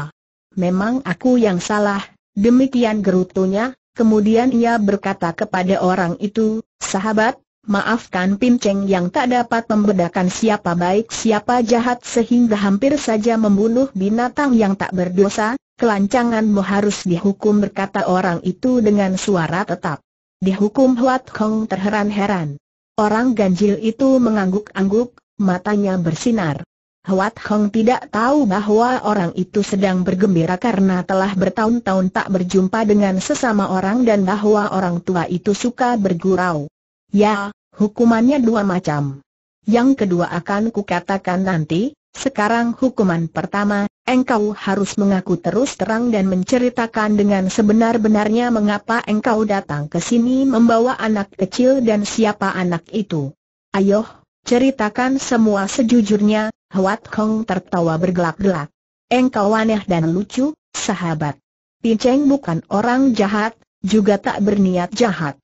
Memang aku yang salah, demikian gerutunya, kemudian ia berkata kepada orang itu, sahabat, maafkan Pinceng yang tak dapat membedakan siapa baik siapa jahat sehingga hampir saja membunuh binatang yang tak berdosa, Kelancanganmu harus dihukum berkata orang itu dengan suara tetap. Dihukum Huat Kong terheran-heran. Orang ganjil itu mengangguk-angguk, matanya bersinar. Huat Kong tidak tahu bahwa orang itu sedang bergembira karena telah bertahun-tahun tak berjumpa dengan sesama orang dan bahwa orang tua itu suka bergurau. Ya, hukumannya dua macam. Yang kedua akan kukatakan nanti, sekarang hukuman pertama, engkau harus mengaku terus terang dan menceritakan dengan sebenar-benarnya mengapa engkau datang ke sini membawa anak kecil dan siapa anak itu. Ayo, ceritakan semua sejujurnya, Huat Kong tertawa bergelak-gelak. Engkau aneh dan lucu, sahabat. Pinceng bukan orang jahat, juga tak berniat jahat.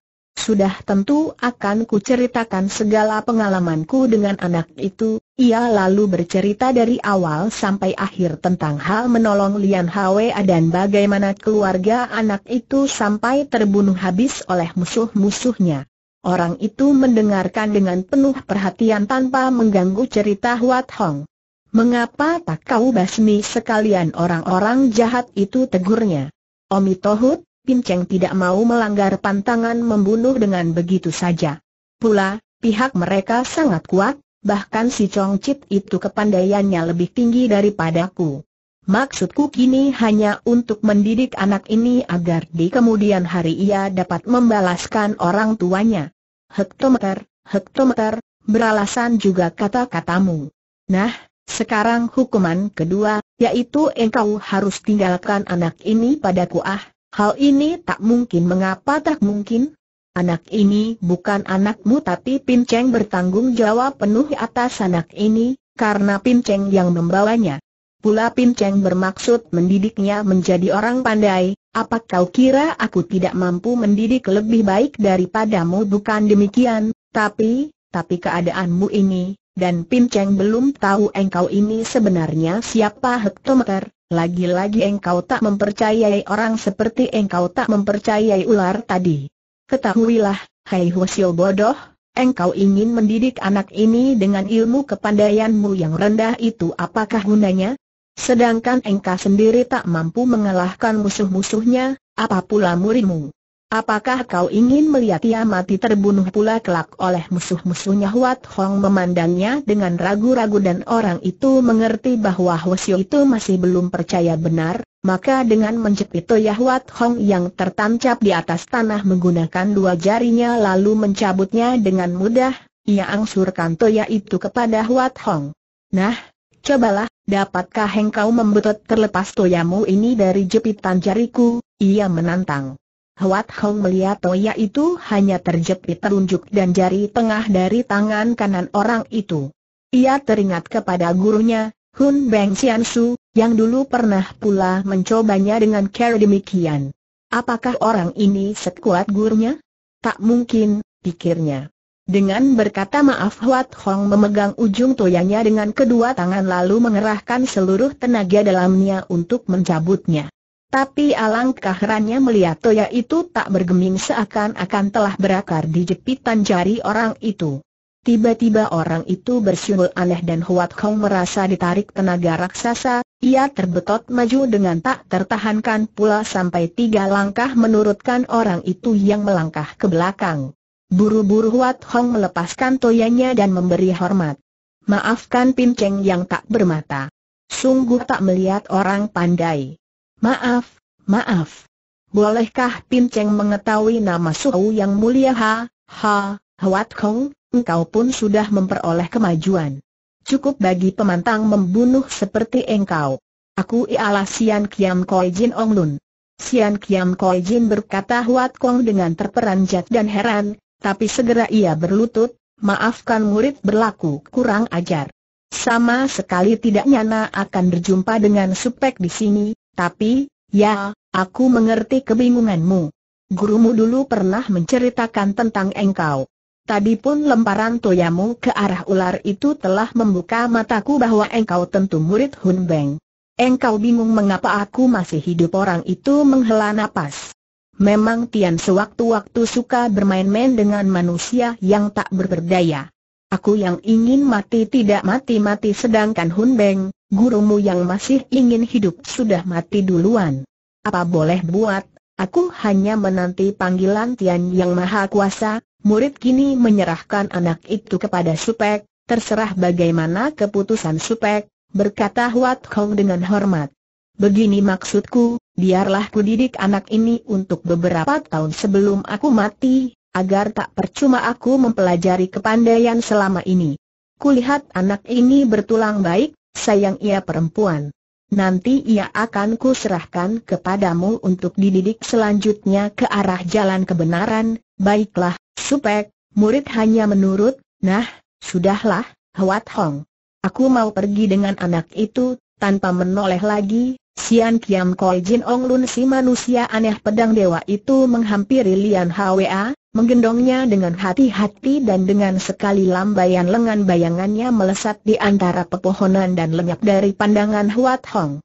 Sudah tentu akan kuceritakan segala pengalamanku dengan anak itu, ia lalu bercerita dari awal sampai akhir tentang hal menolong Lian Hwe dan bagaimana keluarga anak itu sampai terbunuh habis oleh musuh-musuhnya. Orang itu mendengarkan dengan penuh perhatian tanpa mengganggu cerita Huat Hong. Mengapa tak kau basmi sekalian orang-orang jahat itu tegurnya? Omi Tohut, Pinceng tidak mau melanggar pantangan membunuh dengan begitu saja. Pula, pihak mereka sangat kuat, bahkan si Chong Chit itu kepandaiannya lebih tinggi daripadaku. Maksudku kini hanya untuk mendidik anak ini agar di kemudian hari ia dapat membalaskan orang tuanya. Hektometer, hektometer, beralasan juga kata-katamu. Nah, sekarang hukuman kedua, yaitu engkau harus tinggalkan anak ini padaku ah. Hal ini tak mungkin mengapa tak mungkin? Anak ini bukan anakmu tapi Pinceng bertanggung jawab penuh atas anak ini, karena Pinceng yang membawanya. Pula Pinceng bermaksud mendidiknya menjadi orang pandai, apa kau kira aku tidak mampu mendidik lebih baik daripadamu bukan demikian, tapi, tapi keadaanmu ini, dan Pinceng belum tahu engkau ini sebenarnya siapa Hektometer, lagi-lagi engkau tak mempercayai orang seperti engkau tak mempercayai ular tadi. Ketahuilah, hai hosil bodoh, engkau ingin mendidik anak ini dengan ilmu kepandaianmu yang rendah itu apakah gunanya? Sedangkan engkau sendiri tak mampu mengalahkan musuh-musuhnya, apa pula murimu? Apakah kau ingin melihat ia mati terbunuh pula kelak oleh musuh-musuhnya Huat Hong memandangnya dengan ragu-ragu dan orang itu mengerti bahwa Hwasyo itu masih belum percaya benar, maka dengan menjepit toya Huat Hong yang tertancap di atas tanah menggunakan dua jarinya lalu mencabutnya dengan mudah, ia angsurkan toya itu kepada Huat Hong. Nah, cobalah, dapatkah engkau membetot terlepas toyamu ini dari jepitan jariku, ia menantang. Huat Hong melihat Toya itu hanya terjepit telunjuk dan jari tengah dari tangan kanan orang itu. Ia teringat kepada gurunya, Hun Beng Xian Su, yang dulu pernah pula mencobanya dengan cara demikian. Apakah orang ini sekuat gurunya? Tak mungkin, pikirnya. Dengan berkata maaf Huat Hong memegang ujung toyanya dengan kedua tangan lalu mengerahkan seluruh tenaga dalamnya untuk mencabutnya. Tapi alangkah herannya melihat Toya itu tak bergeming seakan-akan telah berakar di jepitan jari orang itu. Tiba-tiba orang itu bersiul aneh dan Huat Kong merasa ditarik tenaga raksasa, ia terbetot maju dengan tak tertahankan pula sampai tiga langkah menurutkan orang itu yang melangkah ke belakang. Buru-buru Huat Hong melepaskan toyanya dan memberi hormat. Maafkan Pin Cheng yang tak bermata. Sungguh tak melihat orang pandai. Maaf, maaf. Bolehkah Cheng mengetahui nama Suhu yang mulia ha, ha, Huat Kong, engkau pun sudah memperoleh kemajuan. Cukup bagi pemantang membunuh seperti engkau. Aku ialah Sian Kiam Koi Jin Ong Lun. Sian Kiam Koi Jin berkata Huat Kong dengan terperanjat dan heran, tapi segera ia berlutut, maafkan murid berlaku kurang ajar. Sama sekali tidak nyana akan berjumpa dengan supek di sini, tapi, ya, aku mengerti kebingunganmu. Gurumu dulu pernah menceritakan tentang engkau. Tadi pun lemparan toyamu ke arah ular itu telah membuka mataku bahwa engkau tentu murid Hun Beng. Engkau bingung mengapa aku masih hidup orang itu menghela napas. Memang Tian sewaktu-waktu suka bermain-main dengan manusia yang tak berberdaya. Aku yang ingin mati tidak mati-mati sedangkan Hun Beng, gurumu yang masih ingin hidup sudah mati duluan. Apa boleh buat, aku hanya menanti panggilan Tian Yang Maha Kuasa, murid kini menyerahkan anak itu kepada Supek, terserah bagaimana keputusan Supek, berkata Huat Kong dengan hormat. Begini maksudku, biarlah ku didik anak ini untuk beberapa tahun sebelum aku mati, agar tak percuma aku mempelajari kepandaian selama ini. Kulihat anak ini bertulang baik, sayang ia perempuan. Nanti ia akan kuserahkan kepadamu untuk dididik selanjutnya ke arah jalan kebenaran, baiklah, supek, murid hanya menurut, nah, sudahlah, Hwat Hong. Aku mau pergi dengan anak itu, tanpa menoleh lagi, Sian Kiam Koi Jin Ong Lun si manusia aneh pedang dewa itu menghampiri Lian Hwa, menggendongnya dengan hati-hati dan dengan sekali lambaian lengan bayangannya melesat di antara pepohonan dan lenyap dari pandangan Huat Hong.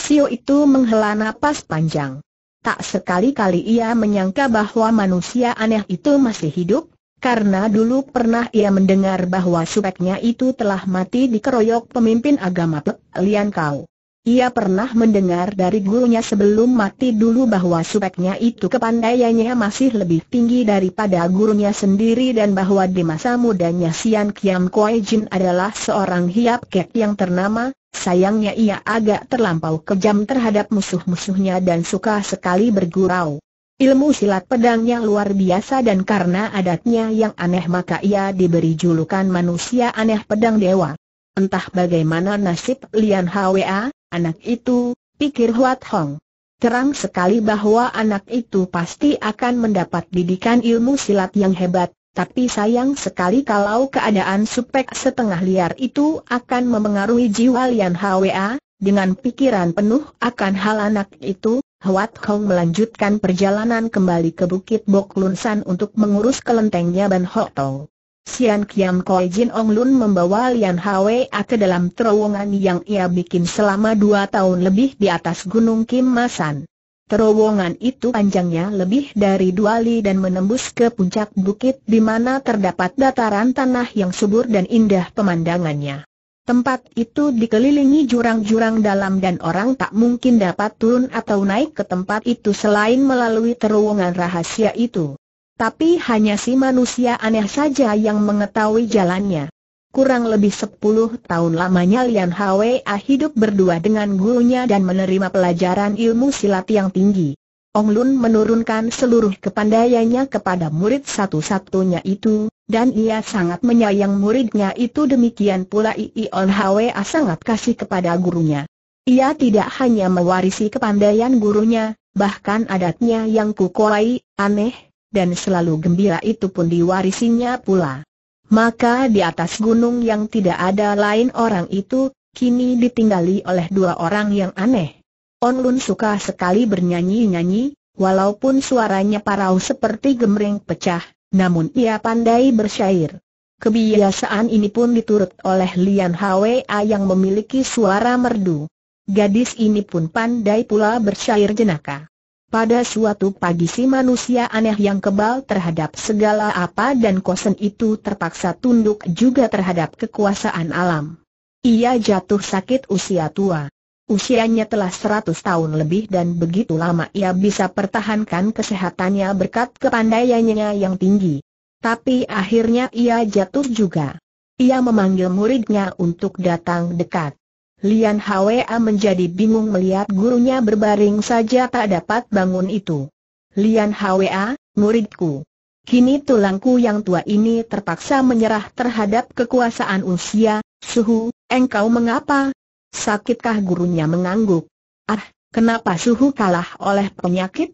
Sio itu menghela napas panjang. Tak sekali-kali ia menyangka bahwa manusia aneh itu masih hidup, karena dulu pernah ia mendengar bahwa supeknya itu telah mati dikeroyok pemimpin agama Pek Lian Kau. Ia pernah mendengar dari gurunya sebelum mati dulu bahwa supeknya itu kepandaiannya masih lebih tinggi daripada gurunya sendiri dan bahwa di masa mudanya Sian Kiam Koi Jin adalah seorang hiap kek yang ternama, sayangnya ia agak terlampau kejam terhadap musuh-musuhnya dan suka sekali bergurau. Ilmu silat pedangnya luar biasa dan karena adatnya yang aneh maka ia diberi julukan manusia aneh pedang dewa. Entah bagaimana nasib Lian Hwa, anak itu, pikir Huat Hong. Terang sekali bahwa anak itu pasti akan mendapat didikan ilmu silat yang hebat, tapi sayang sekali kalau keadaan supek setengah liar itu akan memengaruhi jiwa Lian Hwa, dengan pikiran penuh akan hal anak itu, Huat Kong melanjutkan perjalanan kembali ke Bukit Bok San untuk mengurus kelentengnya Ban Ho Tong. Sian Kiam Koi Jin Ong Lun membawa Lian A ke dalam terowongan yang ia bikin selama dua tahun lebih di atas Gunung Kim Masan. Terowongan itu panjangnya lebih dari dua li dan menembus ke puncak bukit di mana terdapat dataran tanah yang subur dan indah pemandangannya. Tempat itu dikelilingi jurang-jurang dalam dan orang tak mungkin dapat turun atau naik ke tempat itu selain melalui terowongan rahasia itu. Tapi hanya si manusia aneh saja yang mengetahui jalannya. Kurang lebih sepuluh tahun lamanya Lian Hwa hidup berdua dengan gurunya dan menerima pelajaran ilmu silat yang tinggi. Ong Lun menurunkan seluruh kepandaiannya kepada murid satu-satunya itu, dan ia sangat menyayang muridnya itu demikian pula Ii On Hwa sangat kasih kepada gurunya. Ia tidak hanya mewarisi kepandaian gurunya, bahkan adatnya yang kukuai, aneh, dan selalu gembira itu pun diwarisinya pula. Maka di atas gunung yang tidak ada lain orang itu, kini ditinggali oleh dua orang yang aneh. Onlun suka sekali bernyanyi-nyanyi, walaupun suaranya parau seperti gemering pecah, namun ia pandai bersyair. Kebiasaan ini pun diturut oleh Lian Hwa yang memiliki suara merdu. Gadis ini pun pandai pula bersyair jenaka. Pada suatu pagi si manusia aneh yang kebal terhadap segala apa dan kosen itu terpaksa tunduk juga terhadap kekuasaan alam. Ia jatuh sakit usia tua. Usianya telah 100 tahun lebih dan begitu lama ia bisa pertahankan kesehatannya berkat kepandaiannya yang tinggi. Tapi akhirnya ia jatuh juga. Ia memanggil muridnya untuk datang dekat. Lian Hwa menjadi bingung melihat gurunya berbaring saja tak dapat bangun itu. Lian Hwa, muridku. Kini tulangku yang tua ini terpaksa menyerah terhadap kekuasaan usia, suhu, engkau mengapa, Sakitkah gurunya mengangguk? Ah, kenapa suhu kalah oleh penyakit?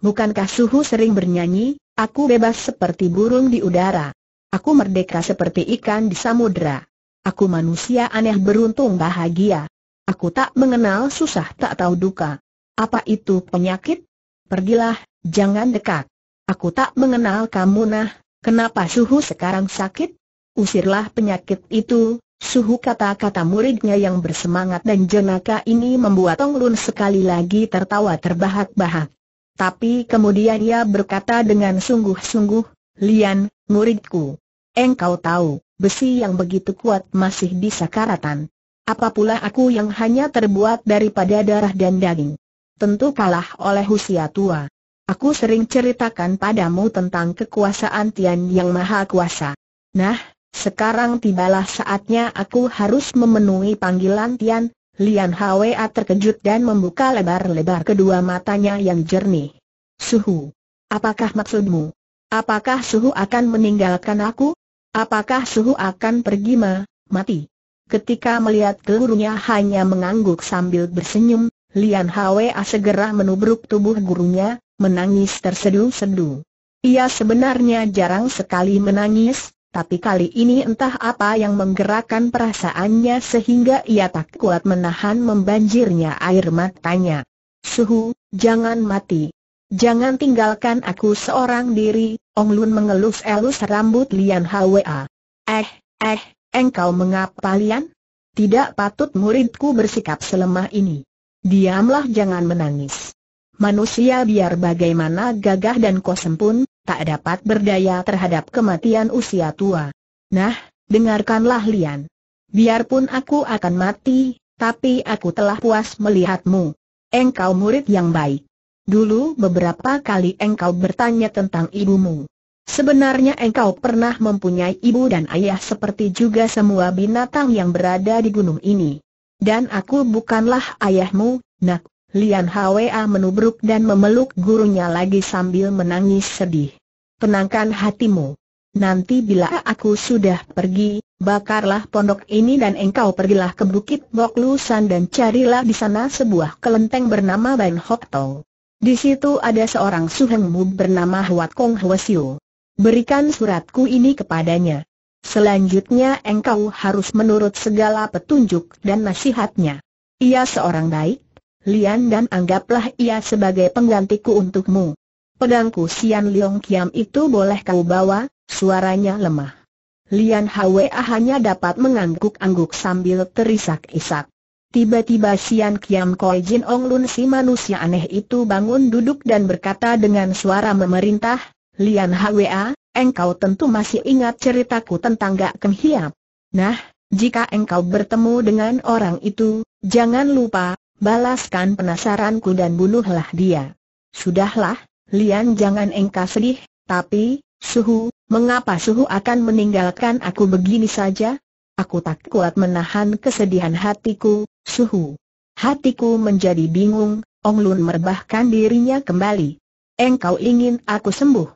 Bukankah suhu sering bernyanyi, aku bebas seperti burung di udara. Aku merdeka seperti ikan di samudera. Aku manusia aneh beruntung bahagia. Aku tak mengenal susah tak tahu duka. Apa itu penyakit? Pergilah, jangan dekat. Aku tak mengenal kamu nah, kenapa suhu sekarang sakit? Usirlah penyakit itu, Suhu kata-kata muridnya yang bersemangat dan jenaka ini membuat Tong Lun sekali lagi tertawa terbahak-bahak. Tapi kemudian ia berkata dengan sungguh-sungguh, Lian, muridku. Engkau tahu, besi yang begitu kuat masih bisa karatan. Apa pula aku yang hanya terbuat daripada darah dan daging. Tentu kalah oleh usia tua. Aku sering ceritakan padamu tentang kekuasaan Tian Yang Maha Kuasa. Nah, sekarang tibalah saatnya aku harus memenuhi panggilan Tian. Lian Hwa terkejut dan membuka lebar-lebar kedua matanya yang jernih. Suhu, apakah maksudmu? Apakah Suhu akan meninggalkan aku? Apakah Suhu akan pergi ma, mati? Ketika melihat gurunya hanya mengangguk sambil bersenyum, Lian Hwa segera menubruk tubuh gurunya, menangis terseduh-seduh. Ia sebenarnya jarang sekali menangis, tapi kali ini entah apa yang menggerakkan perasaannya sehingga ia tak kuat menahan membanjirnya air matanya. Suhu, jangan mati. Jangan tinggalkan aku seorang diri, Ong Lun mengelus-elus rambut Lian Hwa. Eh, eh, engkau mengapa Lian? Tidak patut muridku bersikap selemah ini. Diamlah jangan menangis. Manusia biar bagaimana gagah dan kosem pun, tak dapat berdaya terhadap kematian usia tua. Nah, dengarkanlah Lian. Biarpun aku akan mati, tapi aku telah puas melihatmu. Engkau murid yang baik. Dulu beberapa kali engkau bertanya tentang ibumu. Sebenarnya engkau pernah mempunyai ibu dan ayah seperti juga semua binatang yang berada di gunung ini. Dan aku bukanlah ayahmu, nak, Lian Hwa menubruk dan memeluk gurunya lagi sambil menangis sedih. Tenangkan hatimu. Nanti bila aku sudah pergi, bakarlah pondok ini dan engkau pergilah ke Bukit Boklusan dan carilah di sana sebuah kelenteng bernama Ban Hok Tong. Di situ ada seorang suhengmu bernama Huat Kong Hwesiu. Berikan suratku ini kepadanya. Selanjutnya engkau harus menurut segala petunjuk dan nasihatnya. Ia seorang baik, Lian dan anggaplah ia sebagai penggantiku untukmu. Pedangku Sian Leong Kiam itu boleh kau bawa, suaranya lemah. Lian Hwa hanya dapat mengangguk-angguk sambil terisak-isak. Tiba-tiba Sian Kiam Koi Jin Ong Lun si manusia aneh itu bangun duduk dan berkata dengan suara memerintah, Lian Hwa, engkau tentu masih ingat ceritaku tentang Gak Kem Hiap. Nah, jika engkau bertemu dengan orang itu, jangan lupa, balaskan penasaranku dan bunuhlah dia. Sudahlah, Lian jangan engkau sedih, tapi, Suhu, mengapa Suhu akan meninggalkan aku begini saja? Aku tak kuat menahan kesedihan hatiku, Suhu. Hatiku menjadi bingung, Ong Lun merebahkan dirinya kembali. Engkau ingin aku sembuh?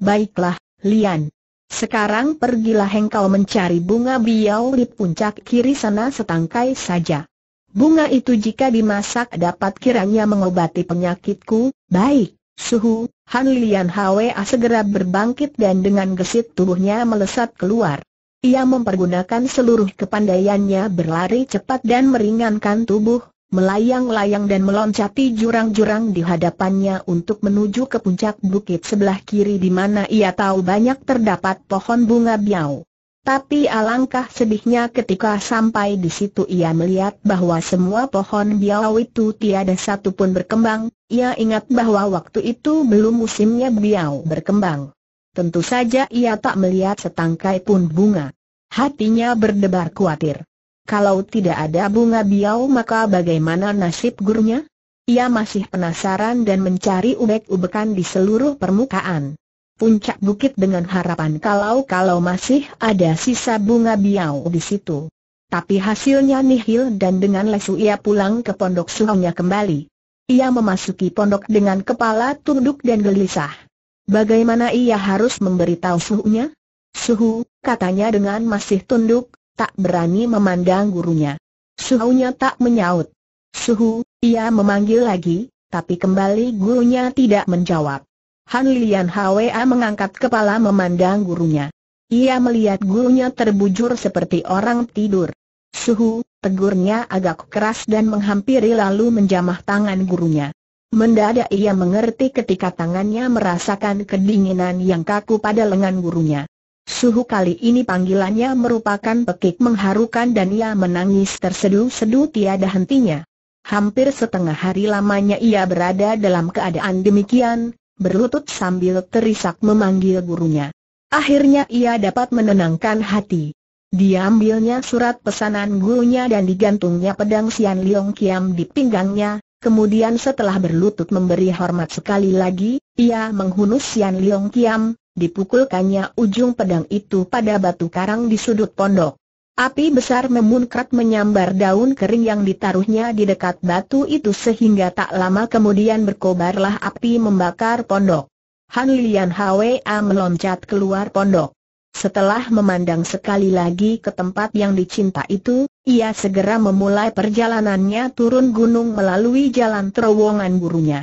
Baiklah, Lian. Sekarang pergilah engkau mencari bunga biau di puncak kiri sana setangkai saja. Bunga itu jika dimasak dapat kiranya mengobati penyakitku, baik, suhu, Han Lian Hwa segera berbangkit dan dengan gesit tubuhnya melesat keluar. Ia mempergunakan seluruh kepandaiannya berlari cepat dan meringankan tubuh, melayang-layang dan meloncati jurang-jurang di hadapannya untuk menuju ke puncak bukit sebelah kiri di mana ia tahu banyak terdapat pohon bunga biau. Tapi alangkah sedihnya ketika sampai di situ ia melihat bahwa semua pohon biau itu tiada satu pun berkembang, ia ingat bahwa waktu itu belum musimnya biau berkembang. Tentu saja ia tak melihat setangkai pun bunga. Hatinya berdebar khawatir. Kalau tidak ada bunga biau maka bagaimana nasib gurunya? Ia masih penasaran dan mencari ubek-ubekan di seluruh permukaan puncak bukit dengan harapan kalau-kalau masih ada sisa bunga biau di situ. Tapi hasilnya nihil dan dengan lesu ia pulang ke pondok suhunya kembali. Ia memasuki pondok dengan kepala tunduk dan gelisah. Bagaimana ia harus memberitahu suhunya? Suhu, katanya dengan masih tunduk, tak berani memandang gurunya. Suhunya tak menyaut. Suhu, ia memanggil lagi, tapi kembali gurunya tidak menjawab. Han Lian Hwa mengangkat kepala memandang gurunya. Ia melihat gurunya terbujur seperti orang tidur. Suhu, tegurnya agak keras dan menghampiri lalu menjamah tangan gurunya. Mendadak ia mengerti ketika tangannya merasakan kedinginan yang kaku pada lengan gurunya. Suhu kali ini panggilannya merupakan pekik mengharukan dan ia menangis terseduh-seduh tiada hentinya. Hampir setengah hari lamanya ia berada dalam keadaan demikian, berlutut sambil terisak memanggil gurunya. Akhirnya ia dapat menenangkan hati. Diambilnya surat pesanan gurunya dan digantungnya pedang Sian Liong Kiam di pinggangnya, kemudian setelah berlutut memberi hormat sekali lagi, ia menghunus Sian Liong Kiam, dipukulkannya ujung pedang itu pada batu karang di sudut pondok. Api besar memunkrat menyambar daun kering yang ditaruhnya di dekat batu itu sehingga tak lama kemudian berkobarlah api membakar pondok. Han Lian Hwa meloncat keluar pondok. Setelah memandang sekali lagi ke tempat yang dicinta itu, ia segera memulai perjalanannya turun gunung melalui jalan terowongan gurunya.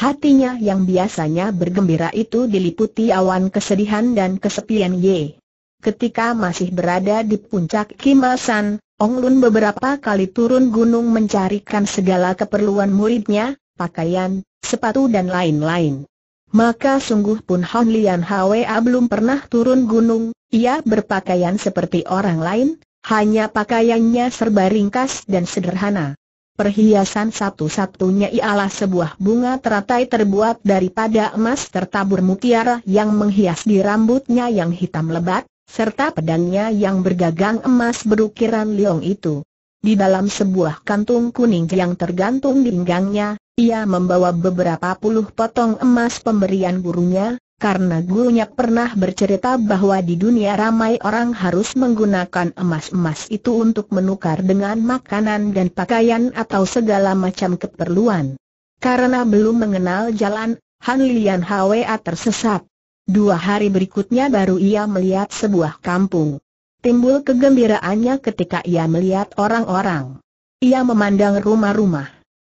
Hatinya yang biasanya bergembira itu diliputi awan kesedihan dan kesepian Ye ketika masih berada di puncak Kimasan, Ong Lun beberapa kali turun gunung mencarikan segala keperluan muridnya, pakaian, sepatu dan lain-lain. Maka sungguh pun Hon Lian Hwa belum pernah turun gunung, ia berpakaian seperti orang lain, hanya pakaiannya serba ringkas dan sederhana. Perhiasan satu-satunya ialah sebuah bunga teratai terbuat daripada emas tertabur mutiara yang menghias di rambutnya yang hitam lebat, serta pedangnya yang bergagang emas berukiran liong itu. Di dalam sebuah kantung kuning yang tergantung di pinggangnya, ia membawa beberapa puluh potong emas pemberian gurunya, karena gurunya pernah bercerita bahwa di dunia ramai orang harus menggunakan emas-emas itu untuk menukar dengan makanan dan pakaian atau segala macam keperluan. Karena belum mengenal jalan, Han Lian Hwa tersesat. Dua hari berikutnya baru ia melihat sebuah kampung. Timbul kegembiraannya ketika ia melihat orang-orang. Ia memandang rumah-rumah.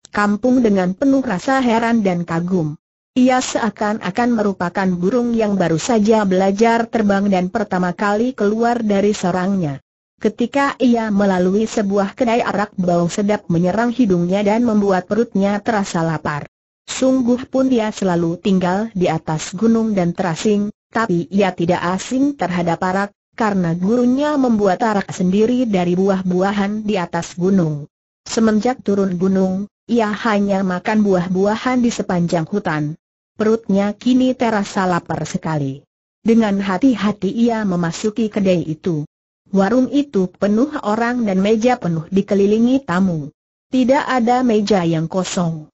Kampung dengan penuh rasa heran dan kagum. Ia seakan-akan merupakan burung yang baru saja belajar terbang dan pertama kali keluar dari sarangnya. Ketika ia melalui sebuah kedai arak bau sedap menyerang hidungnya dan membuat perutnya terasa lapar. Sungguh pun dia selalu tinggal di atas gunung dan terasing, tapi ia tidak asing terhadap arak, karena gurunya membuat arak sendiri dari buah-buahan di atas gunung. Semenjak turun gunung, ia hanya makan buah-buahan di sepanjang hutan. Perutnya kini terasa lapar sekali. Dengan hati-hati ia memasuki kedai itu. Warung itu penuh orang dan meja penuh dikelilingi tamu. Tidak ada meja yang kosong.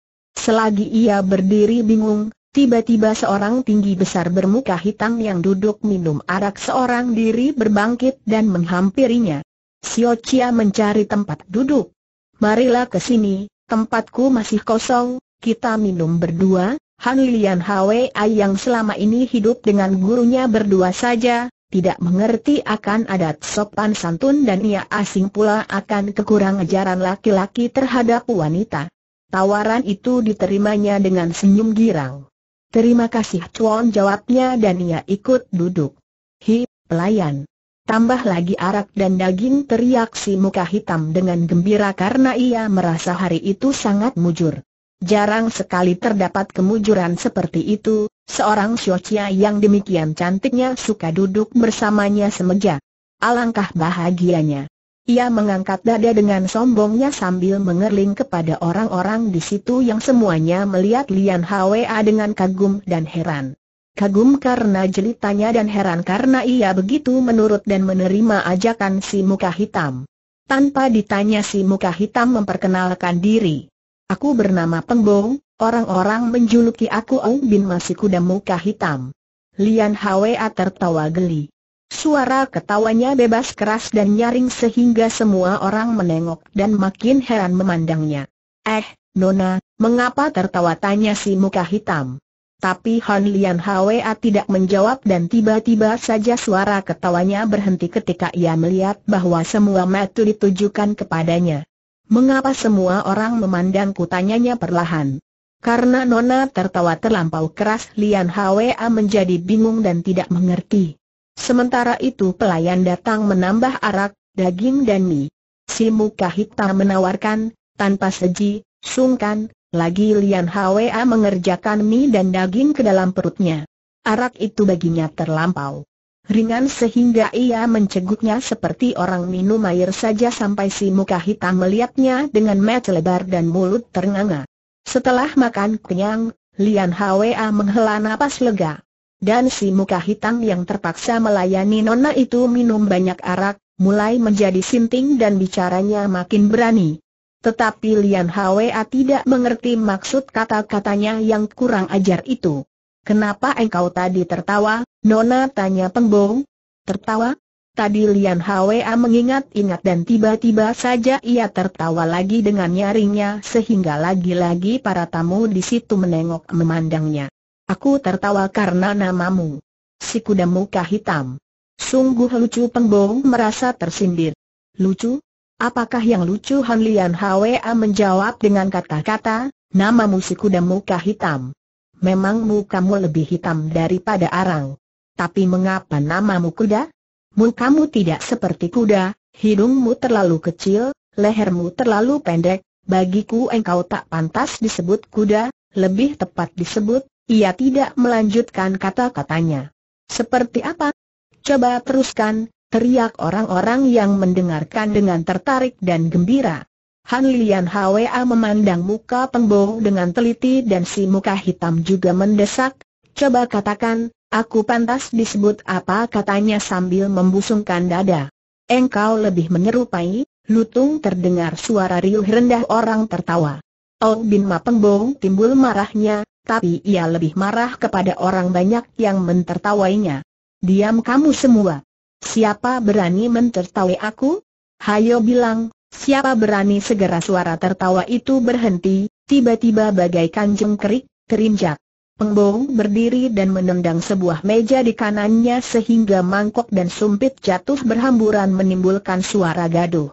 Selagi ia berdiri bingung, tiba-tiba seorang tinggi besar bermuka hitam yang duduk minum arak seorang diri berbangkit dan menghampirinya. Sio Chia mencari tempat duduk. Marilah ke sini, tempatku masih kosong, kita minum berdua. Han Lian Hwei yang selama ini hidup dengan gurunya berdua saja, tidak mengerti akan adat sopan santun dan ia asing pula akan kekurangan ajaran laki-laki terhadap wanita. Tawaran itu diterimanya dengan senyum girang. Terima kasih Chuan jawabnya dan ia ikut duduk. Hi, pelayan. Tambah lagi arak dan daging teriak si muka hitam dengan gembira karena ia merasa hari itu sangat mujur. Jarang sekali terdapat kemujuran seperti itu, seorang Xiochia yang demikian cantiknya suka duduk bersamanya semeja. Alangkah bahagianya. Ia mengangkat dada dengan sombongnya sambil mengerling kepada orang-orang di situ yang semuanya melihat Lian Hwa dengan kagum dan heran. Kagum karena jelitanya dan heran karena ia begitu menurut dan menerima ajakan si muka hitam. Tanpa ditanya si muka hitam memperkenalkan diri. Aku bernama Pengbong, orang-orang menjuluki aku Ong Bin Masiku dan Muka Hitam. Lian Hwa tertawa geli. Suara ketawanya bebas keras dan nyaring sehingga semua orang menengok dan makin heran memandangnya. Eh, Nona, mengapa tertawa tanya si muka hitam? Tapi Han Lian Hwa tidak menjawab dan tiba-tiba saja suara ketawanya berhenti ketika ia melihat bahwa semua mata ditujukan kepadanya. Mengapa semua orang memandang tanyanya perlahan? Karena Nona tertawa terlampau keras Lian Hwa menjadi bingung dan tidak mengerti. Sementara itu pelayan datang menambah arak, daging dan mie. Si muka hitam menawarkan, tanpa seji, sungkan, lagi Lian Hwa mengerjakan mie dan daging ke dalam perutnya. Arak itu baginya terlampau ringan sehingga ia menceguknya seperti orang minum air saja sampai si muka hitam melihatnya dengan mata lebar dan mulut ternganga. Setelah makan kenyang, Lian Hwa menghela napas lega dan si muka hitam yang terpaksa melayani nona itu minum banyak arak, mulai menjadi sinting dan bicaranya makin berani. Tetapi Lian Hwa tidak mengerti maksud kata-katanya yang kurang ajar itu. Kenapa engkau tadi tertawa, Nona tanya pembong. Tertawa? Tadi Lian Hwa mengingat-ingat dan tiba-tiba saja ia tertawa lagi dengan nyaringnya sehingga lagi-lagi para tamu di situ menengok memandangnya. Aku tertawa karena namamu. Si kuda muka hitam. Sungguh lucu pengbong merasa tersindir. Lucu? Apakah yang lucu Han Lian Hwa menjawab dengan kata-kata, namamu si kuda muka hitam. Memang mukamu lebih hitam daripada arang. Tapi mengapa namamu kuda? Mukamu tidak seperti kuda, hidungmu terlalu kecil, lehermu terlalu pendek, bagiku engkau tak pantas disebut kuda, lebih tepat disebut ia tidak melanjutkan kata-katanya. Seperti apa? Coba teruskan, teriak orang-orang yang mendengarkan dengan tertarik dan gembira. Han Lian Hwa memandang muka Pengbo dengan teliti dan si muka hitam juga mendesak. Coba katakan, aku pantas disebut apa katanya sambil membusungkan dada. Engkau lebih menyerupai, lutung terdengar suara riuh rendah orang tertawa. Oh Bin Ma Pengbo timbul marahnya, tapi ia lebih marah kepada orang banyak yang mentertawainya. Diam kamu semua. Siapa berani mentertawai aku? Hayo bilang, siapa berani segera suara tertawa itu berhenti, tiba-tiba bagaikan jengkerik, terinjak. Pengbong berdiri dan menendang sebuah meja di kanannya sehingga mangkok dan sumpit jatuh berhamburan menimbulkan suara gaduh.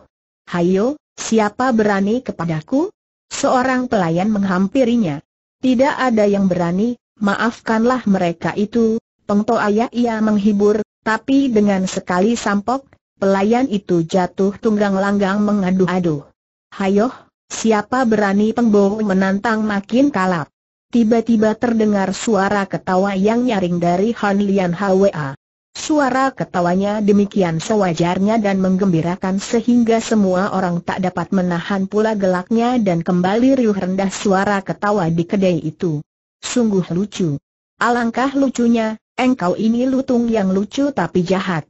Hayo, siapa berani kepadaku? Seorang pelayan menghampirinya. Tidak ada yang berani, maafkanlah mereka itu, Pengto ayah ia menghibur, tapi dengan sekali sampok, pelayan itu jatuh tunggang langgang mengaduh-aduh. Hayoh, siapa berani pengbohong menantang makin kalap. Tiba-tiba terdengar suara ketawa yang nyaring dari Han Lian Hwa. Suara ketawanya demikian sewajarnya dan menggembirakan sehingga semua orang tak dapat menahan pula gelaknya dan kembali riuh rendah suara ketawa di kedai itu. Sungguh lucu. Alangkah lucunya, engkau ini lutung yang lucu tapi jahat.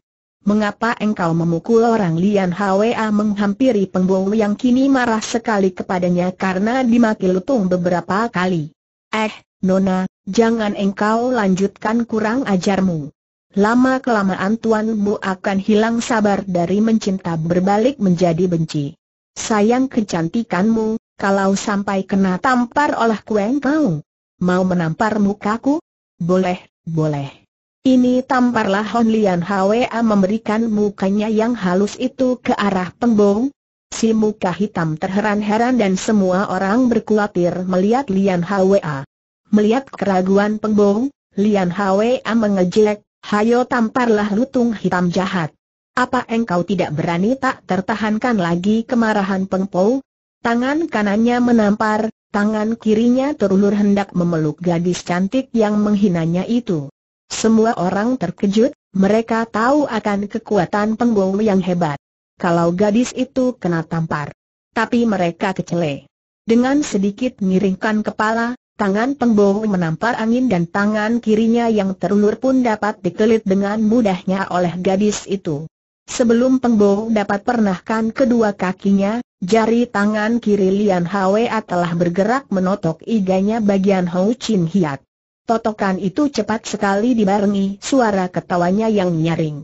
Mengapa engkau memukul orang Lian Hwa menghampiri pembohong yang kini marah sekali kepadanya karena dimaki lutung beberapa kali? Eh, Nona, jangan engkau lanjutkan kurang ajarmu lama-kelamaan tuan mu akan hilang sabar dari mencinta berbalik menjadi benci. Sayang kecantikanmu, kalau sampai kena tampar oleh Kueng Kau. Mau menampar mukaku? Boleh, boleh. Ini tamparlah Hon Lian Hwa memberikan mukanya yang halus itu ke arah pembong. Si muka hitam terheran-heran dan semua orang berkulatir melihat Lian Hwa. Melihat keraguan pembong, Lian Hwa mengejek, Hayo tamparlah lutung hitam jahat. Apa engkau tidak berani tak tertahankan lagi kemarahan pengpau? Tangan kanannya menampar, tangan kirinya terulur hendak memeluk gadis cantik yang menghinanya itu. Semua orang terkejut, mereka tahu akan kekuatan pengpou yang hebat. Kalau gadis itu kena tampar. Tapi mereka kecele. Dengan sedikit miringkan kepala, Tangan Pengbo menampar angin dan tangan kirinya yang terulur pun dapat dikelit dengan mudahnya oleh gadis itu. Sebelum Pengbo dapat pernahkan kedua kakinya, jari tangan kiri Lian Hwa telah bergerak menotok iganya bagian Hou Chin Hiat. Totokan itu cepat sekali dibarengi suara ketawanya yang nyaring.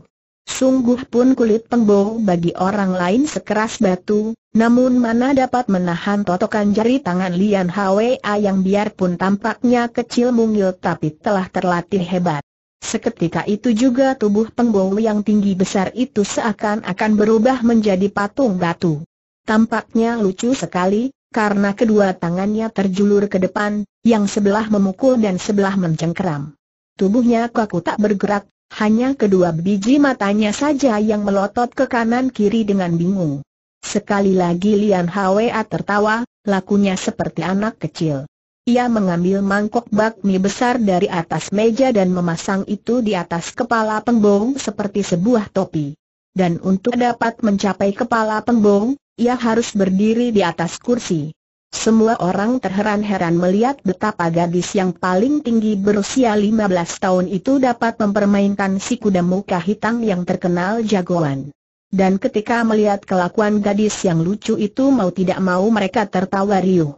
Sungguh pun kulit pembau bagi orang lain sekeras batu, namun mana dapat menahan totokan jari tangan Lian Hwa yang biarpun tampaknya kecil mungil tapi telah terlatih hebat. Seketika itu juga tubuh pembau yang tinggi besar itu seakan-akan berubah menjadi patung batu. Tampaknya lucu sekali, karena kedua tangannya terjulur ke depan, yang sebelah memukul dan sebelah mencengkeram. Tubuhnya kaku tak bergerak, hanya kedua biji matanya saja yang melotot ke kanan-kiri dengan bingung. Sekali lagi Lian Hwa tertawa, lakunya seperti anak kecil. Ia mengambil mangkok bakmi besar dari atas meja dan memasang itu di atas kepala pengbong seperti sebuah topi. Dan untuk dapat mencapai kepala pengbong, ia harus berdiri di atas kursi. Semua orang terheran-heran melihat betapa gadis yang paling tinggi berusia 15 tahun itu dapat mempermainkan si kuda muka hitam yang terkenal jagoan. Dan ketika melihat kelakuan gadis yang lucu itu mau tidak mau mereka tertawa riuh.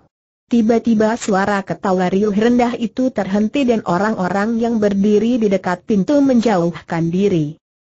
Tiba-tiba suara ketawa riuh rendah itu terhenti dan orang-orang yang berdiri di dekat pintu menjauhkan diri.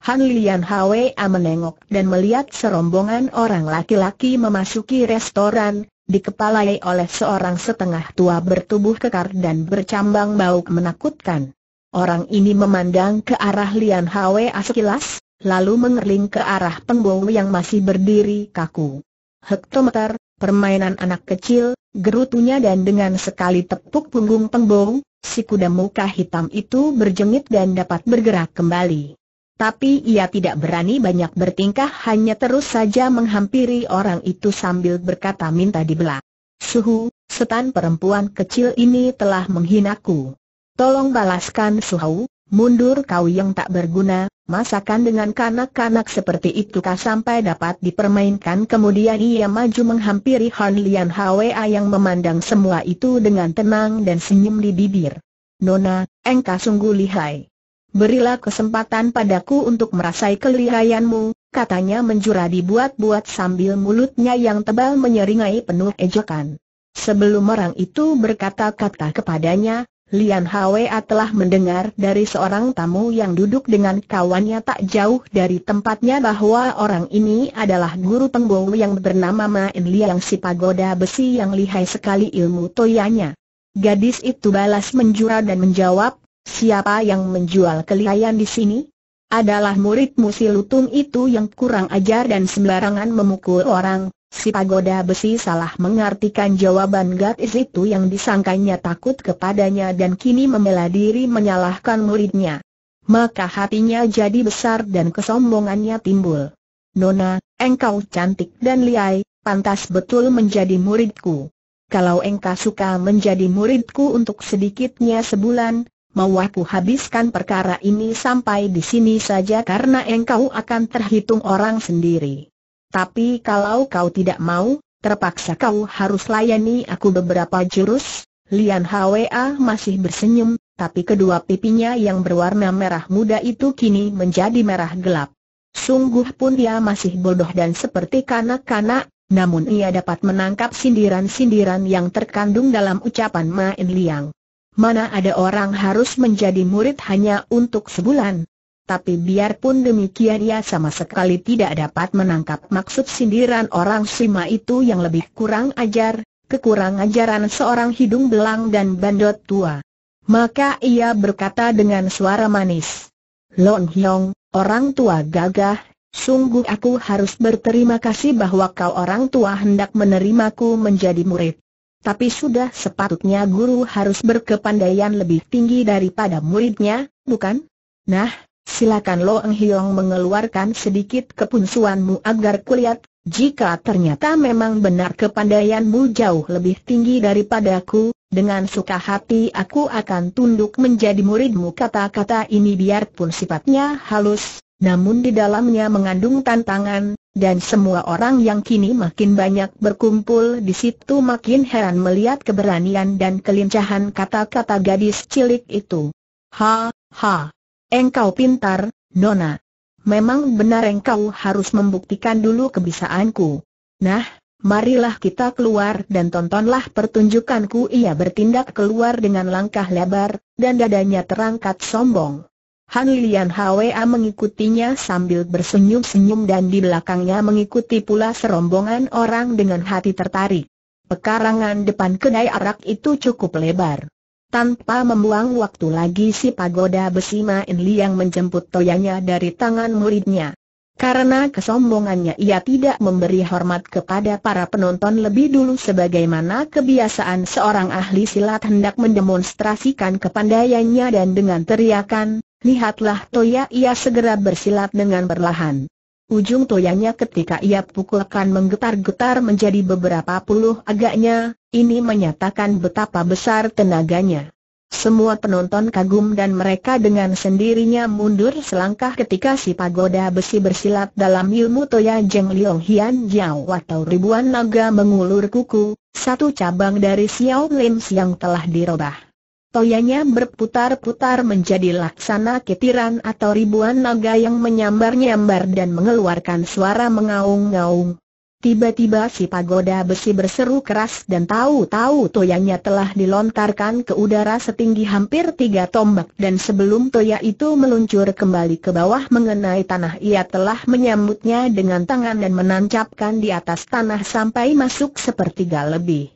Han Lian Hwa menengok dan melihat serombongan orang laki-laki memasuki restoran, dikepalai oleh seorang setengah tua bertubuh kekar dan bercambang bau menakutkan. Orang ini memandang ke arah Lian Hwe sekilas, lalu mengerling ke arah pembawa yang masih berdiri kaku. Hektometer, permainan anak kecil, gerutunya dan dengan sekali tepuk punggung pembawa, si kuda muka hitam itu berjengit dan dapat bergerak kembali. Tapi ia tidak berani banyak bertingkah hanya terus saja menghampiri orang itu sambil berkata minta dibelah. Suhu, setan perempuan kecil ini telah menghinaku. Tolong balaskan Suhu, mundur kau yang tak berguna, masakan dengan kanak-kanak seperti itu itukah sampai dapat dipermainkan kemudian ia maju menghampiri Han Lian Hwa yang memandang semua itu dengan tenang dan senyum di bibir. Nona, engkau sungguh lihai. Berilah kesempatan padaku untuk merasai kelihayanmu, katanya menjura dibuat-buat sambil mulutnya yang tebal menyeringai penuh ejekan. Sebelum orang itu berkata-kata kepadanya, Lian Hwa telah mendengar dari seorang tamu yang duduk dengan kawannya tak jauh dari tempatnya bahwa orang ini adalah guru pengbong yang bernama Ma En Liang si pagoda besi yang lihai sekali ilmu toyanya. Gadis itu balas menjura dan menjawab, Siapa yang menjual kelihayan di sini? Adalah murid musi lutung itu yang kurang ajar dan sembarangan memukul orang, Si pagoda besi salah mengartikan jawaban gadis itu yang disangkanya takut kepadanya dan kini membela diri menyalahkan muridnya. Maka hatinya jadi besar dan kesombongannya timbul. Nona, engkau cantik dan liai, pantas betul menjadi muridku. Kalau engkau suka menjadi muridku untuk sedikitnya sebulan, mau aku habiskan perkara ini sampai di sini saja karena engkau akan terhitung orang sendiri. Tapi kalau kau tidak mau, terpaksa kau harus layani aku beberapa jurus." Lian Hwa masih bersenyum, tapi kedua pipinya yang berwarna merah muda itu kini menjadi merah gelap. Sungguh pun dia masih bodoh dan seperti kanak-kanak, namun ia dapat menangkap sindiran-sindiran yang terkandung dalam ucapan Ma En Liang mana ada orang harus menjadi murid hanya untuk sebulan. Tapi biarpun demikian ia sama sekali tidak dapat menangkap maksud sindiran orang Sima itu yang lebih kurang ajar, kekurang ajaran seorang hidung belang dan bandot tua. Maka ia berkata dengan suara manis, Lon Hyong, orang tua gagah, sungguh aku harus berterima kasih bahwa kau orang tua hendak menerimaku menjadi murid tapi sudah sepatutnya guru harus berkepandaian lebih tinggi daripada muridnya, bukan? Nah, silakan Lo Eng Hiong mengeluarkan sedikit kepunsuanmu agar kulihat, jika ternyata memang benar kepandaianmu jauh lebih tinggi daripadaku, dengan suka hati aku akan tunduk menjadi muridmu kata-kata ini biarpun sifatnya halus, namun di dalamnya mengandung tantangan, dan semua orang yang kini makin banyak berkumpul di situ makin heran melihat keberanian dan kelincahan kata-kata gadis cilik itu. Ha, ha, engkau pintar, Nona. Memang benar engkau harus membuktikan dulu kebisaanku. Nah, marilah kita keluar dan tontonlah pertunjukanku. Ia bertindak keluar dengan langkah lebar, dan dadanya terangkat sombong. Han Lian Hwa mengikutinya sambil bersenyum-senyum dan di belakangnya mengikuti pula serombongan orang dengan hati tertarik. Pekarangan depan kedai arak itu cukup lebar. Tanpa membuang waktu lagi si pagoda besi Main Liang menjemput toyanya dari tangan muridnya. Karena kesombongannya ia tidak memberi hormat kepada para penonton lebih dulu sebagaimana kebiasaan seorang ahli silat hendak mendemonstrasikan kepandaiannya dan dengan teriakan, Lihatlah toya ia segera bersilat dengan perlahan. Ujung toyanya ketika ia pukulkan menggetar-getar menjadi beberapa puluh agaknya, ini menyatakan betapa besar tenaganya. Semua penonton kagum dan mereka dengan sendirinya mundur selangkah ketika si pagoda besi bersilat dalam ilmu Toya Jeng Liong Hian Jiao atau ribuan naga mengulur kuku, satu cabang dari Xiao Lim yang telah dirobah. Toyanya berputar-putar menjadi laksana ketiran atau ribuan naga yang menyambar-nyambar dan mengeluarkan suara mengaung-ngaung. Tiba-tiba si pagoda besi berseru keras dan tahu-tahu toyanya telah dilontarkan ke udara setinggi hampir tiga tombak dan sebelum toya itu meluncur kembali ke bawah mengenai tanah ia telah menyambutnya dengan tangan dan menancapkan di atas tanah sampai masuk sepertiga lebih.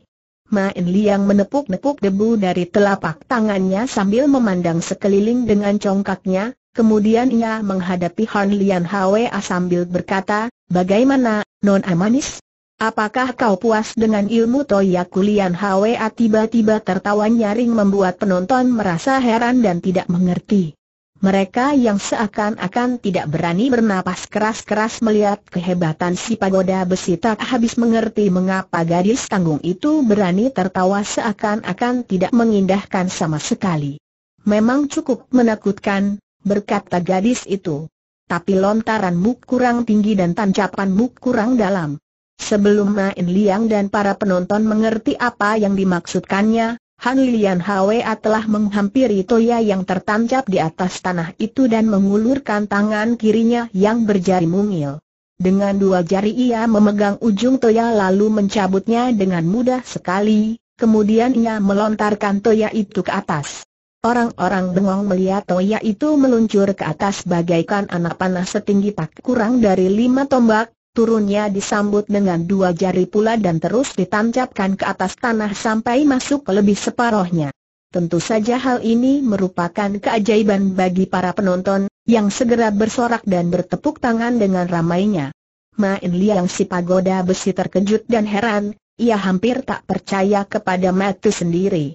Main Liang menepuk-nepuk debu dari telapak tangannya sambil memandang sekeliling dengan congkaknya, kemudian ia menghadapi Han Lian Hwa sambil berkata, Bagaimana, Non Amanis? Apakah kau puas dengan ilmu Toyaku Lian Hwa tiba-tiba tertawa nyaring membuat penonton merasa heran dan tidak mengerti. Mereka yang seakan-akan tidak berani bernapas keras-keras melihat kehebatan si pagoda besi tak habis mengerti mengapa gadis tanggung itu berani tertawa seakan-akan tidak mengindahkan sama sekali. Memang cukup menakutkan, berkata gadis itu. Tapi lontaranmu kurang tinggi dan tancapanmu kurang dalam. Sebelum Main Liang dan para penonton mengerti apa yang dimaksudkannya, Han Lian Hwa telah menghampiri Toya yang tertancap di atas tanah itu dan mengulurkan tangan kirinya yang berjari mungil. Dengan dua jari ia memegang ujung Toya lalu mencabutnya dengan mudah sekali, kemudian ia melontarkan Toya itu ke atas. Orang-orang bengong melihat Toya itu meluncur ke atas bagaikan anak panah setinggi tak kurang dari lima tombak, turunnya disambut dengan dua jari pula dan terus ditancapkan ke atas tanah sampai masuk ke lebih separohnya. Tentu saja hal ini merupakan keajaiban bagi para penonton, yang segera bersorak dan bertepuk tangan dengan ramainya. Main Liang si pagoda besi terkejut dan heran, ia hampir tak percaya kepada Matthew sendiri.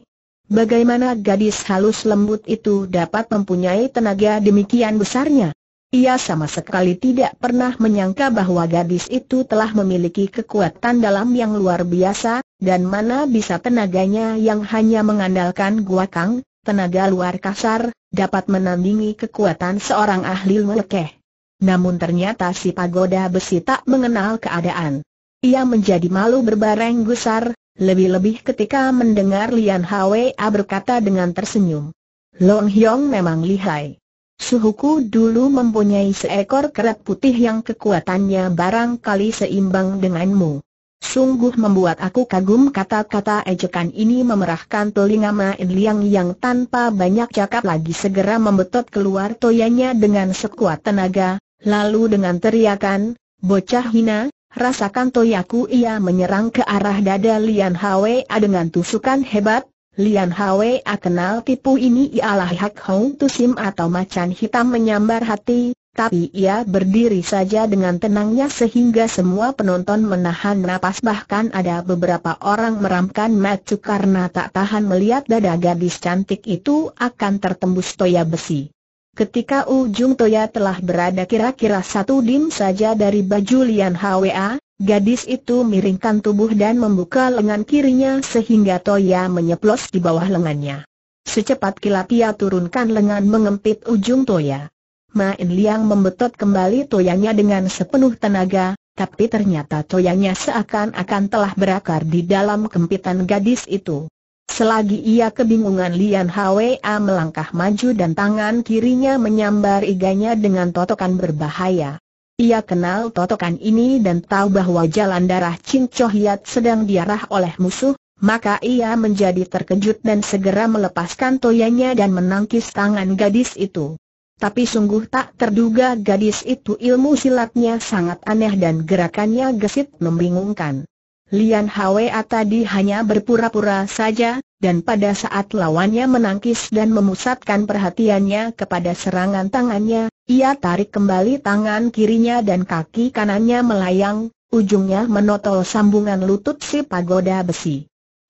Bagaimana gadis halus lembut itu dapat mempunyai tenaga demikian besarnya? Ia sama sekali tidak pernah menyangka bahwa gadis itu telah memiliki kekuatan dalam yang luar biasa, dan mana bisa tenaganya yang hanya mengandalkan gua kang, tenaga luar kasar, dapat menandingi kekuatan seorang ahli lekeh. Namun ternyata si pagoda besi tak mengenal keadaan. Ia menjadi malu berbareng gusar, lebih-lebih ketika mendengar Lian Hwa berkata dengan tersenyum. Long Hyong memang lihai. Suhuku dulu mempunyai seekor kerat putih yang kekuatannya barangkali seimbang denganmu. Sungguh membuat aku kagum kata-kata ejekan ini memerahkan telinga Main Liang yang tanpa banyak cakap lagi segera membetot keluar toyanya dengan sekuat tenaga, lalu dengan teriakan, bocah hina, rasakan toyaku ia menyerang ke arah dada Lian Hwa dengan tusukan hebat, Lian Hwe kenal tipu ini ialah Hak Hong Tusim atau macan hitam menyambar hati, tapi ia berdiri saja dengan tenangnya sehingga semua penonton menahan napas bahkan ada beberapa orang meramkan matu karena tak tahan melihat dada gadis cantik itu akan tertembus toya besi. Ketika ujung toya telah berada kira-kira satu dim saja dari baju Lian Hwa, Gadis itu miringkan tubuh dan membuka lengan kirinya sehingga Toya menyeplos di bawah lengannya. Secepat kilat ia turunkan lengan mengempit ujung Toya. Main Liang membetot kembali toyanya dengan sepenuh tenaga, tapi ternyata toyanya seakan-akan telah berakar di dalam kempitan gadis itu. Selagi ia kebingungan Lian Hwa melangkah maju dan tangan kirinya menyambar iganya dengan totokan berbahaya. Ia kenal totokan ini dan tahu bahwa jalan darah Ching Cho sedang diarah oleh musuh, maka ia menjadi terkejut dan segera melepaskan toyanya dan menangkis tangan gadis itu. Tapi sungguh tak terduga gadis itu ilmu silatnya sangat aneh dan gerakannya gesit membingungkan. Lian Hwa tadi hanya berpura-pura saja, dan pada saat lawannya menangkis dan memusatkan perhatiannya kepada serangan tangannya, ia tarik kembali tangan kirinya dan kaki kanannya melayang, ujungnya menotol sambungan lutut si pagoda besi.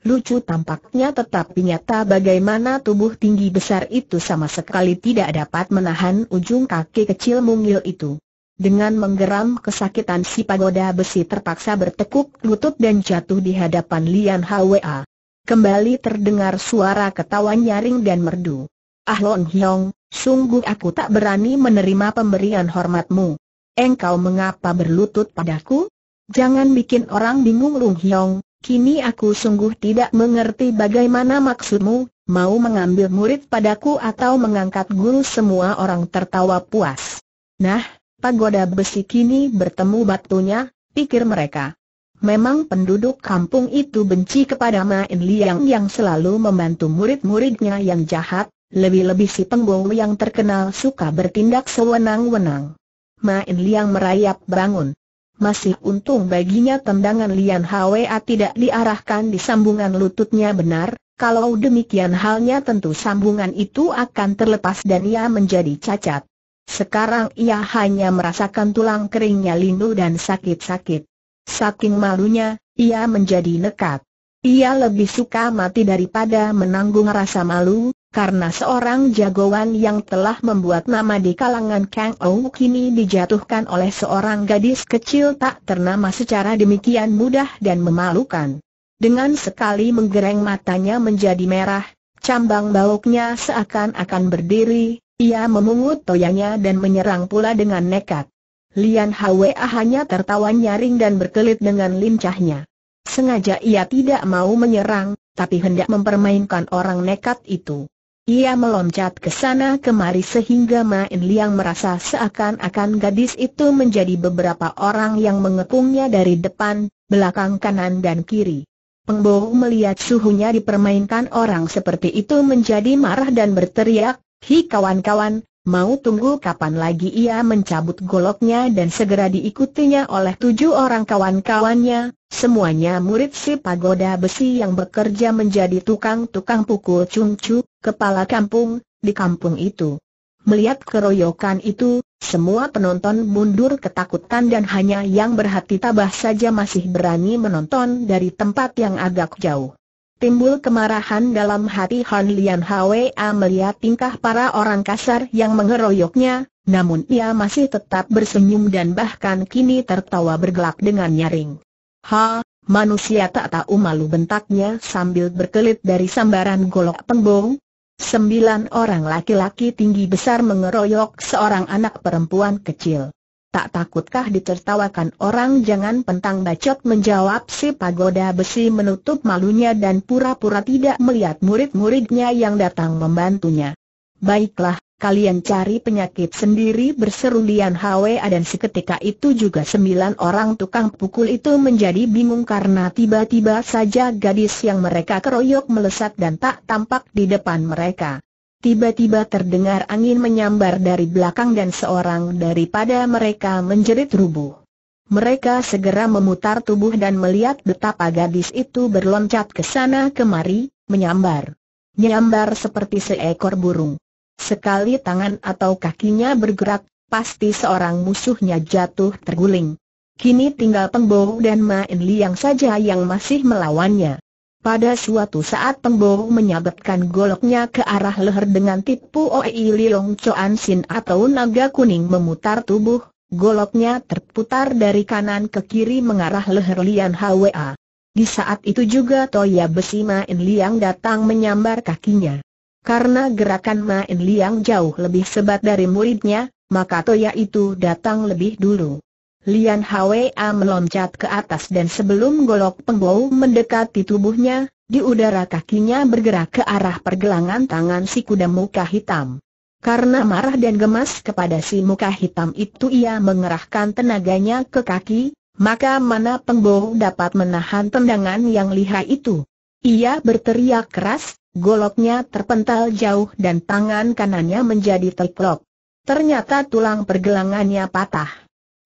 Lucu tampaknya tetapi nyata bagaimana tubuh tinggi besar itu sama sekali tidak dapat menahan ujung kaki kecil mungil itu. Dengan menggeram kesakitan si pagoda besi terpaksa bertekuk lutut dan jatuh di hadapan Lian Hwa. Kembali terdengar suara ketawa nyaring dan merdu. Lon Hyong, sungguh aku tak berani menerima pemberian hormatmu. Engkau mengapa berlutut padaku? Jangan bikin orang bingung Lung Hyong, kini aku sungguh tidak mengerti bagaimana maksudmu, mau mengambil murid padaku atau mengangkat guru semua orang tertawa puas. Nah, pagoda besi kini bertemu batunya, pikir mereka. Memang penduduk kampung itu benci kepada Ma Liang yang selalu membantu murid-muridnya yang jahat, lebih-lebih si pengbong yang terkenal suka bertindak sewenang-wenang. Main liang merayap bangun. Masih untung baginya tendangan Lian Hwa tidak diarahkan di sambungan lututnya benar, kalau demikian halnya tentu sambungan itu akan terlepas dan ia menjadi cacat. Sekarang ia hanya merasakan tulang keringnya lindu dan sakit-sakit. Saking malunya, ia menjadi nekat. Ia lebih suka mati daripada menanggung rasa malu, karena seorang jagoan yang telah membuat nama di kalangan Kang Ou kini dijatuhkan oleh seorang gadis kecil tak ternama secara demikian mudah dan memalukan. Dengan sekali menggereng matanya menjadi merah, cambang bauknya seakan-akan berdiri, ia memungut toyanya dan menyerang pula dengan nekat. Lian Hwa hanya tertawa nyaring dan berkelit dengan lincahnya. Sengaja ia tidak mau menyerang, tapi hendak mempermainkan orang nekat itu. Ia meloncat ke sana kemari sehingga Main Liang merasa seakan-akan gadis itu menjadi beberapa orang yang mengepungnya dari depan, belakang kanan dan kiri. Pengbo melihat suhunya dipermainkan orang seperti itu menjadi marah dan berteriak, Hi kawan-kawan, Mau tunggu kapan lagi ia mencabut goloknya dan segera diikutinya oleh tujuh orang kawan-kawannya, semuanya murid si pagoda besi yang bekerja menjadi tukang-tukang pukul cungcu, kepala kampung, di kampung itu. Melihat keroyokan itu, semua penonton mundur ketakutan dan hanya yang berhati tabah saja masih berani menonton dari tempat yang agak jauh. Timbul kemarahan dalam hati Han Lian Hwa melihat tingkah para orang kasar yang mengeroyoknya, namun ia masih tetap bersenyum dan bahkan kini tertawa bergelak dengan nyaring. Ha, manusia tak tahu malu bentaknya sambil berkelit dari sambaran golok pembong. Sembilan orang laki-laki tinggi besar mengeroyok seorang anak perempuan kecil. Tak takutkah ditertawakan orang jangan pentang bacot menjawab si pagoda besi menutup malunya dan pura-pura tidak melihat murid-muridnya yang datang membantunya. Baiklah, kalian cari penyakit sendiri berseru Lian Hwa dan seketika itu juga sembilan orang tukang pukul itu menjadi bingung karena tiba-tiba saja gadis yang mereka keroyok melesat dan tak tampak di depan mereka. Tiba-tiba terdengar angin menyambar dari belakang dan seorang daripada mereka menjerit rubuh. Mereka segera memutar tubuh dan melihat betapa gadis itu berloncat ke sana kemari, menyambar. Menyambar seperti seekor burung. Sekali tangan atau kakinya bergerak, pasti seorang musuhnya jatuh terguling. Kini tinggal Pengbo dan Ma Enli yang saja yang masih melawannya. Pada suatu saat Tembo menyabetkan goloknya ke arah leher dengan tipu Oi Liong Choan Sin atau naga kuning memutar tubuh, goloknya terputar dari kanan ke kiri mengarah leher Lian Hwa. Di saat itu juga Toya Besi Main Liang datang menyambar kakinya. Karena gerakan Main Liang jauh lebih sebat dari muridnya, maka Toya itu datang lebih dulu. Lian Hwa meloncat ke atas dan sebelum golok penggau mendekati tubuhnya, di udara kakinya bergerak ke arah pergelangan tangan si kuda muka hitam. Karena marah dan gemas kepada si muka hitam itu ia mengerahkan tenaganya ke kaki, maka mana penggau dapat menahan tendangan yang lihai itu. Ia berteriak keras, goloknya terpental jauh dan tangan kanannya menjadi teklok. Ternyata tulang pergelangannya patah.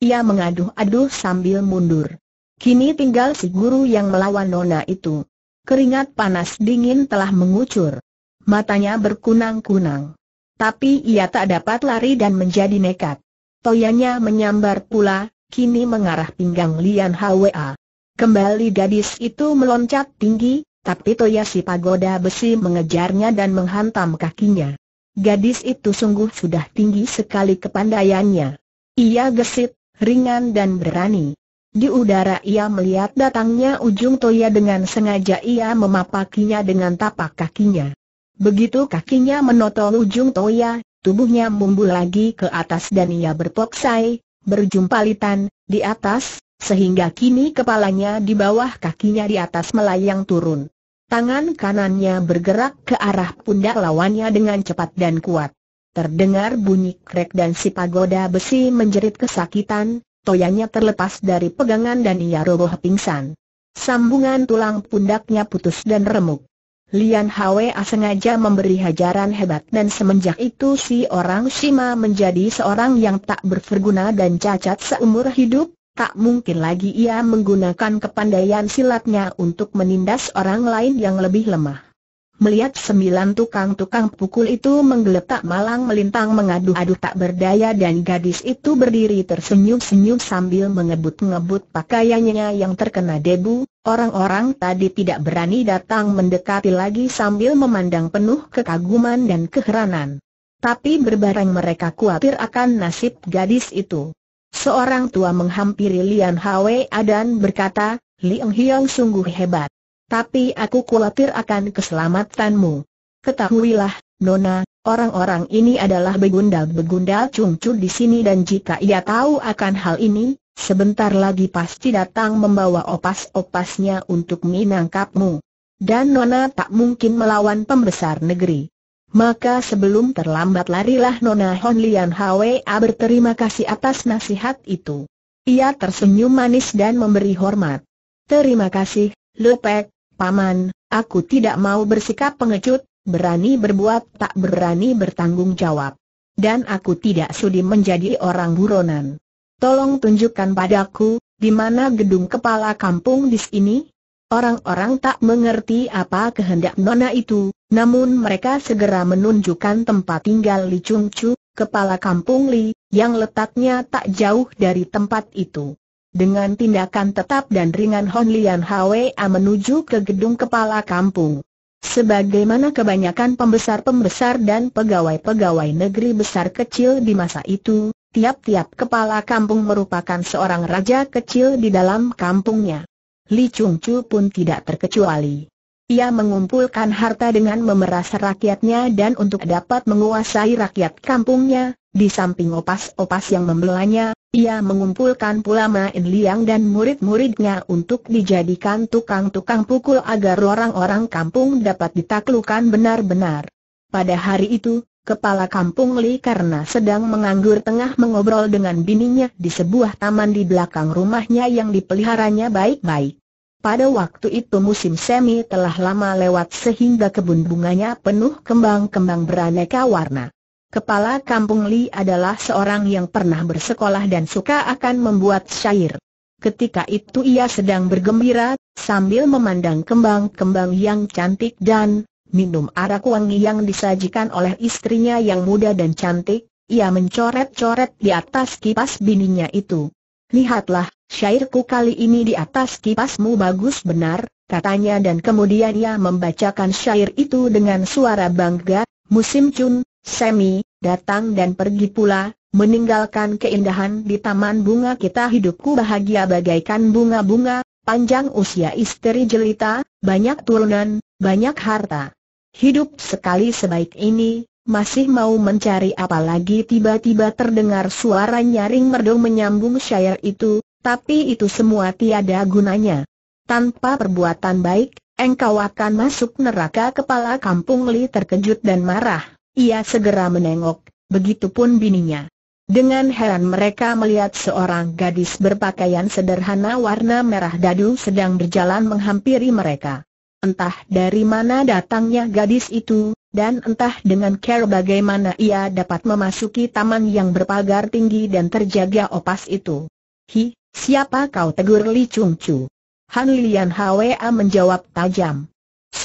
Ia mengaduh-aduh sambil mundur. Kini tinggal si guru yang melawan nona itu. Keringat panas dingin telah mengucur. Matanya berkunang-kunang. Tapi ia tak dapat lari dan menjadi nekat. Toyanya menyambar pula, kini mengarah pinggang Lian Hwa. Kembali gadis itu meloncat tinggi, tapi Toya si pagoda besi mengejarnya dan menghantam kakinya. Gadis itu sungguh sudah tinggi sekali kepandaiannya. Ia gesit, ringan dan berani. Di udara ia melihat datangnya ujung toya dengan sengaja ia memapakinya dengan tapak kakinya. Begitu kakinya menotol ujung toya, tubuhnya mumbul lagi ke atas dan ia berpoksai, berjumpalitan, di atas, sehingga kini kepalanya di bawah kakinya di atas melayang turun. Tangan kanannya bergerak ke arah pundak lawannya dengan cepat dan kuat. Terdengar bunyi krek dan si pagoda besi menjerit kesakitan, toyanya terlepas dari pegangan dan ia roboh pingsan. Sambungan tulang pundaknya putus dan remuk. Lian Hwa sengaja memberi hajaran hebat dan semenjak itu si orang Shima menjadi seorang yang tak berverguna dan cacat seumur hidup, tak mungkin lagi ia menggunakan kepandaian silatnya untuk menindas orang lain yang lebih lemah. Melihat sembilan tukang-tukang pukul itu menggeletak malang melintang mengadu-adu tak berdaya dan gadis itu berdiri tersenyum-senyum sambil mengebut-ngebut pakaiannya yang terkena debu, orang-orang tadi tidak berani datang mendekati lagi sambil memandang penuh kekaguman dan keheranan. Tapi berbareng mereka khawatir akan nasib gadis itu. Seorang tua menghampiri Lian Hwa dan berkata, Liang Hiong sungguh hebat. Tapi aku khawatir akan keselamatanmu. Ketahuilah, Nona, orang-orang ini adalah begundal-begundal cungcu di sini dan jika ia tahu akan hal ini, sebentar lagi pasti datang membawa opas-opasnya untuk menangkapmu. Dan Nona tak mungkin melawan pembesar negeri. Maka sebelum terlambat larilah Nona Honlian Lian Hwa berterima kasih atas nasihat itu. Ia tersenyum manis dan memberi hormat. Terima kasih, Lepek, Paman, aku tidak mau bersikap pengecut, berani berbuat tak berani bertanggung jawab. Dan aku tidak sudi menjadi orang buronan. Tolong tunjukkan padaku, di mana gedung kepala kampung di sini? Orang-orang tak mengerti apa kehendak Nona itu, namun mereka segera menunjukkan tempat tinggal Li Chung Chu, kepala kampung Li, yang letaknya tak jauh dari tempat itu. Dengan tindakan tetap dan ringan Hon Lian Hwa menuju ke gedung kepala kampung. Sebagaimana kebanyakan pembesar-pembesar dan pegawai-pegawai negeri besar kecil di masa itu, tiap-tiap kepala kampung merupakan seorang raja kecil di dalam kampungnya. Li Chung Chu pun tidak terkecuali. Ia mengumpulkan harta dengan memeras rakyatnya dan untuk dapat menguasai rakyat kampungnya, di samping opas-opas yang membelanya, ia mengumpulkan pula Main Liang dan murid-muridnya untuk dijadikan tukang-tukang pukul agar orang-orang kampung dapat ditaklukan benar-benar. Pada hari itu, kepala kampung Li karena sedang menganggur tengah mengobrol dengan bininya di sebuah taman di belakang rumahnya yang dipeliharanya baik-baik. Pada waktu itu musim semi telah lama lewat sehingga kebun bunganya penuh kembang-kembang beraneka warna. Kepala Kampung Li adalah seorang yang pernah bersekolah dan suka akan membuat syair. Ketika itu ia sedang bergembira, sambil memandang kembang-kembang yang cantik dan minum arak wangi yang disajikan oleh istrinya yang muda dan cantik, ia mencoret-coret di atas kipas bininya itu. Lihatlah, syairku kali ini di atas kipasmu bagus benar, katanya dan kemudian ia membacakan syair itu dengan suara bangga, Musim cun, Semi, datang dan pergi pula, meninggalkan keindahan di taman bunga kita hidupku bahagia bagaikan bunga-bunga, panjang usia istri jelita, banyak turunan, banyak harta. Hidup sekali sebaik ini, masih mau mencari apalagi tiba-tiba terdengar suara nyaring merdu menyambung syair itu, tapi itu semua tiada gunanya. Tanpa perbuatan baik, engkau akan masuk neraka kepala kampung Li terkejut dan marah. Ia segera menengok, begitupun bininya. Dengan heran mereka melihat seorang gadis berpakaian sederhana warna merah dadu sedang berjalan menghampiri mereka. Entah dari mana datangnya gadis itu, dan entah dengan care bagaimana ia dapat memasuki taman yang berpagar tinggi dan terjaga opas itu. Hi, siapa kau tegur Li Chung Chu? Han Lian Hwa menjawab tajam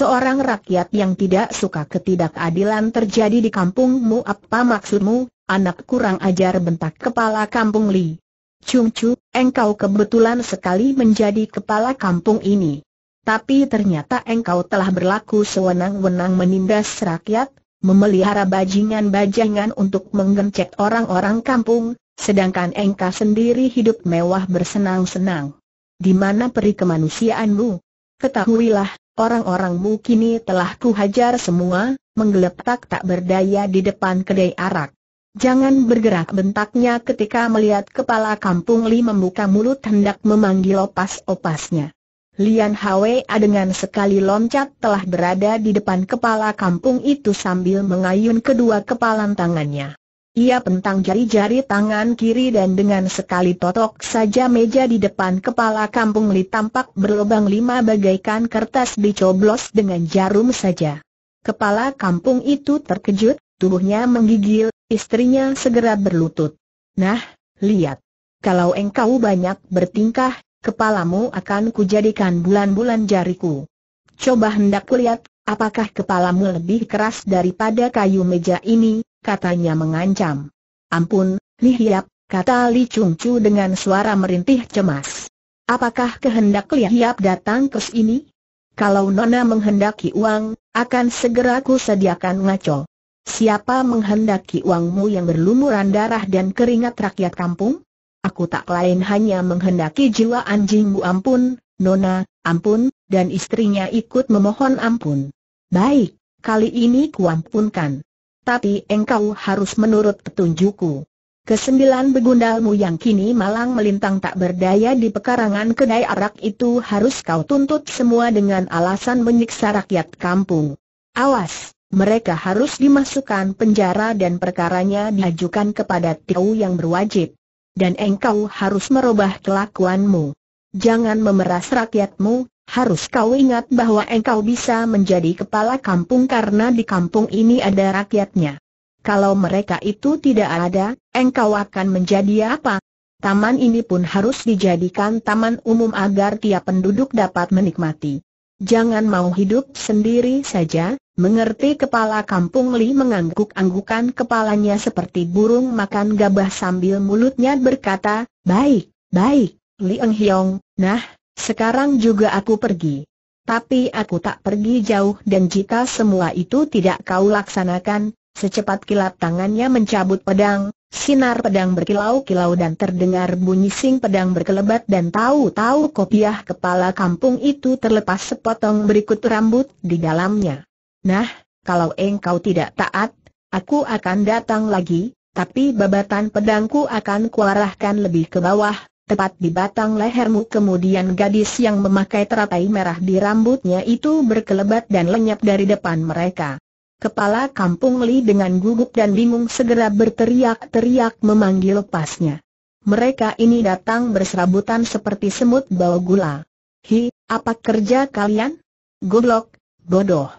seorang rakyat yang tidak suka ketidakadilan terjadi di kampungmu apa maksudmu, anak kurang ajar bentak kepala kampung Li. Cungcu, engkau kebetulan sekali menjadi kepala kampung ini. Tapi ternyata engkau telah berlaku sewenang-wenang menindas rakyat, memelihara bajingan-bajingan untuk menggencet orang-orang kampung, sedangkan engkau sendiri hidup mewah bersenang-senang. Di mana peri kemanusiaanmu? Ketahuilah, Orang-orangmu kini telah kuhajar semua, menggeletak tak berdaya di depan kedai arak. Jangan bergerak bentaknya ketika melihat kepala kampung Li membuka mulut hendak memanggil opas-opasnya. Lian Hwe dengan sekali loncat telah berada di depan kepala kampung itu sambil mengayun kedua kepalan tangannya. Ia pentang jari-jari tangan kiri dan dengan sekali totok saja meja di depan kepala kampung Li tampak berlubang lima bagaikan kertas dicoblos dengan jarum saja. Kepala kampung itu terkejut, tubuhnya menggigil, istrinya segera berlutut. Nah, lihat. Kalau engkau banyak bertingkah, kepalamu akan kujadikan bulan-bulan jariku. Coba hendak kulihat, apakah kepalamu lebih keras daripada kayu meja ini, katanya mengancam. Ampun, Li Hiap, kata Li Chung Chu dengan suara merintih cemas. Apakah kehendak Li Hiap datang ke sini? Kalau Nona menghendaki uang, akan segera ku sediakan ngaco. Siapa menghendaki uangmu yang berlumuran darah dan keringat rakyat kampung? Aku tak lain hanya menghendaki jiwa anjingmu ampun, Nona, ampun, dan istrinya ikut memohon ampun. Baik, kali ini kuampunkan tapi engkau harus menurut petunjukku. Kesembilan begundalmu yang kini malang melintang tak berdaya di pekarangan kedai arak itu harus kau tuntut semua dengan alasan menyiksa rakyat kampung. Awas, mereka harus dimasukkan penjara dan perkaranya diajukan kepada tiau yang berwajib. Dan engkau harus merubah kelakuanmu. Jangan memeras rakyatmu, harus kau ingat bahwa engkau bisa menjadi kepala kampung karena di kampung ini ada rakyatnya. Kalau mereka itu tidak ada, engkau akan menjadi apa? Taman ini pun harus dijadikan taman umum agar tiap penduduk dapat menikmati. Jangan mau hidup sendiri saja, mengerti kepala kampung Li mengangguk-anggukan kepalanya seperti burung makan gabah sambil mulutnya berkata, baik, baik, Li Eng Hiong, nah, sekarang juga aku pergi. Tapi aku tak pergi jauh dan jika semua itu tidak kau laksanakan, secepat kilat tangannya mencabut pedang, sinar pedang berkilau-kilau dan terdengar bunyi sing pedang berkelebat dan tahu-tahu kopiah kepala kampung itu terlepas sepotong berikut rambut di dalamnya. Nah, kalau engkau tidak taat, aku akan datang lagi, tapi babatan pedangku akan kuarahkan lebih ke bawah, tepat di batang lehermu kemudian gadis yang memakai teratai merah di rambutnya itu berkelebat dan lenyap dari depan mereka. Kepala kampung Li dengan gugup dan bingung segera berteriak-teriak memanggil lepasnya. Mereka ini datang berserabutan seperti semut bau gula. Hi, apa kerja kalian? Goblok, bodoh.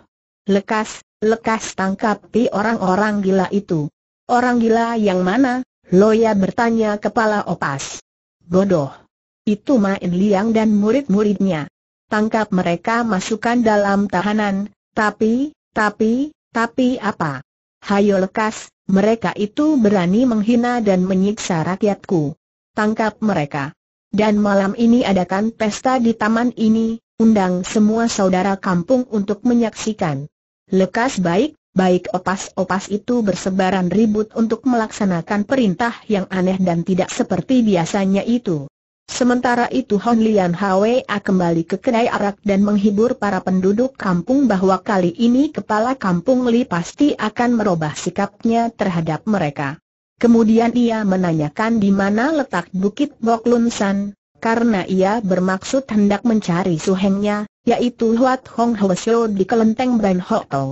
Lekas, lekas tangkapi orang-orang gila itu. Orang gila yang mana? Loya bertanya kepala opas bodoh. Itu main liang dan murid-muridnya. Tangkap mereka masukkan dalam tahanan, tapi, tapi, tapi apa? Hayo lekas, mereka itu berani menghina dan menyiksa rakyatku. Tangkap mereka. Dan malam ini adakan pesta di taman ini, undang semua saudara kampung untuk menyaksikan. Lekas baik, Baik opas-opas itu bersebaran ribut untuk melaksanakan perintah yang aneh dan tidak seperti biasanya itu. Sementara itu Hon Lian Hwa kembali ke kedai arak dan menghibur para penduduk kampung bahwa kali ini kepala kampung Li pasti akan merubah sikapnya terhadap mereka. Kemudian ia menanyakan di mana letak Bukit Bok Lun San, karena ia bermaksud hendak mencari suhengnya, yaitu Huat Hong Hwasyo di kelenteng Ban Ho Tau.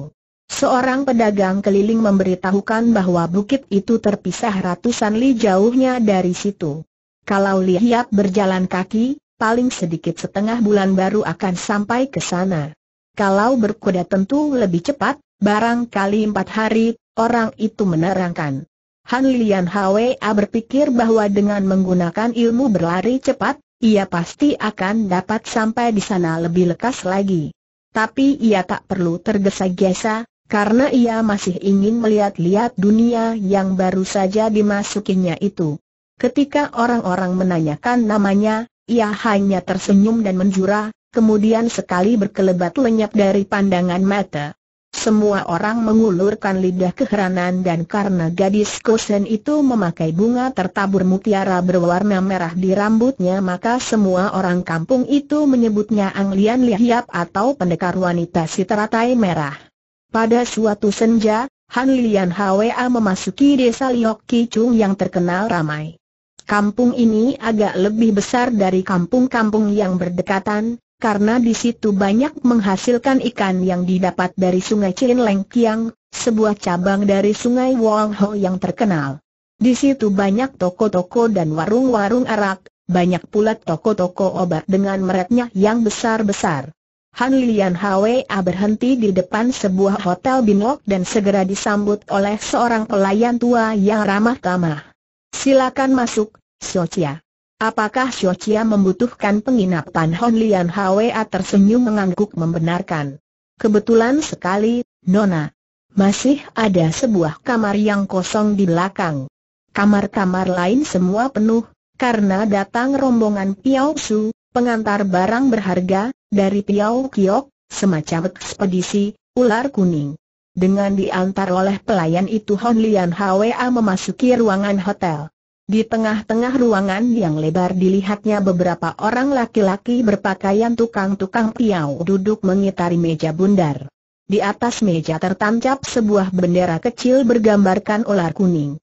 Seorang pedagang keliling memberitahukan bahwa bukit itu terpisah ratusan li jauhnya dari situ. Kalau lihat berjalan kaki, paling sedikit setengah bulan baru akan sampai ke sana. Kalau berkuda tentu lebih cepat, barangkali empat hari, orang itu menerangkan. Han Lian Hwa berpikir bahwa dengan menggunakan ilmu berlari cepat, ia pasti akan dapat sampai di sana lebih lekas lagi. Tapi ia tak perlu tergesa-gesa, karena ia masih ingin melihat-lihat dunia yang baru saja dimasukinya itu. Ketika orang-orang menanyakan namanya, ia hanya tersenyum dan menjura, kemudian sekali berkelebat lenyap dari pandangan mata. Semua orang mengulurkan lidah keheranan dan karena gadis kosen itu memakai bunga tertabur mutiara berwarna merah di rambutnya maka semua orang kampung itu menyebutnya Anglian Lihiap atau pendekar wanita si teratai merah. Pada suatu senja, Han Lian Hwa memasuki desa Liok Kichung yang terkenal ramai. Kampung ini agak lebih besar dari kampung-kampung yang berdekatan, karena di situ banyak menghasilkan ikan yang didapat dari sungai Chin Leng Kiang, sebuah cabang dari sungai Wong Ho yang terkenal. Di situ banyak toko-toko dan warung-warung arak, banyak pula toko-toko obat dengan mereknya yang besar-besar. Han Lian Hwa berhenti di depan sebuah hotel Bimok dan segera disambut oleh seorang pelayan tua yang ramah tamah. Silakan masuk, Xiaochia. Apakah Xiaochia membutuhkan penginapan Han Lian Hwa tersenyum mengangguk membenarkan. Kebetulan sekali, Nona. Masih ada sebuah kamar yang kosong di belakang. Kamar-kamar lain semua penuh, karena datang rombongan Piao Su, pengantar barang berharga, dari Piau Kiok, semacam ekspedisi, ular kuning. Dengan diantar oleh pelayan itu Hon Lian Hwa memasuki ruangan hotel. Di tengah-tengah ruangan yang lebar dilihatnya beberapa orang laki-laki berpakaian tukang-tukang piau duduk mengitari meja bundar. Di atas meja tertancap sebuah bendera kecil bergambarkan ular kuning.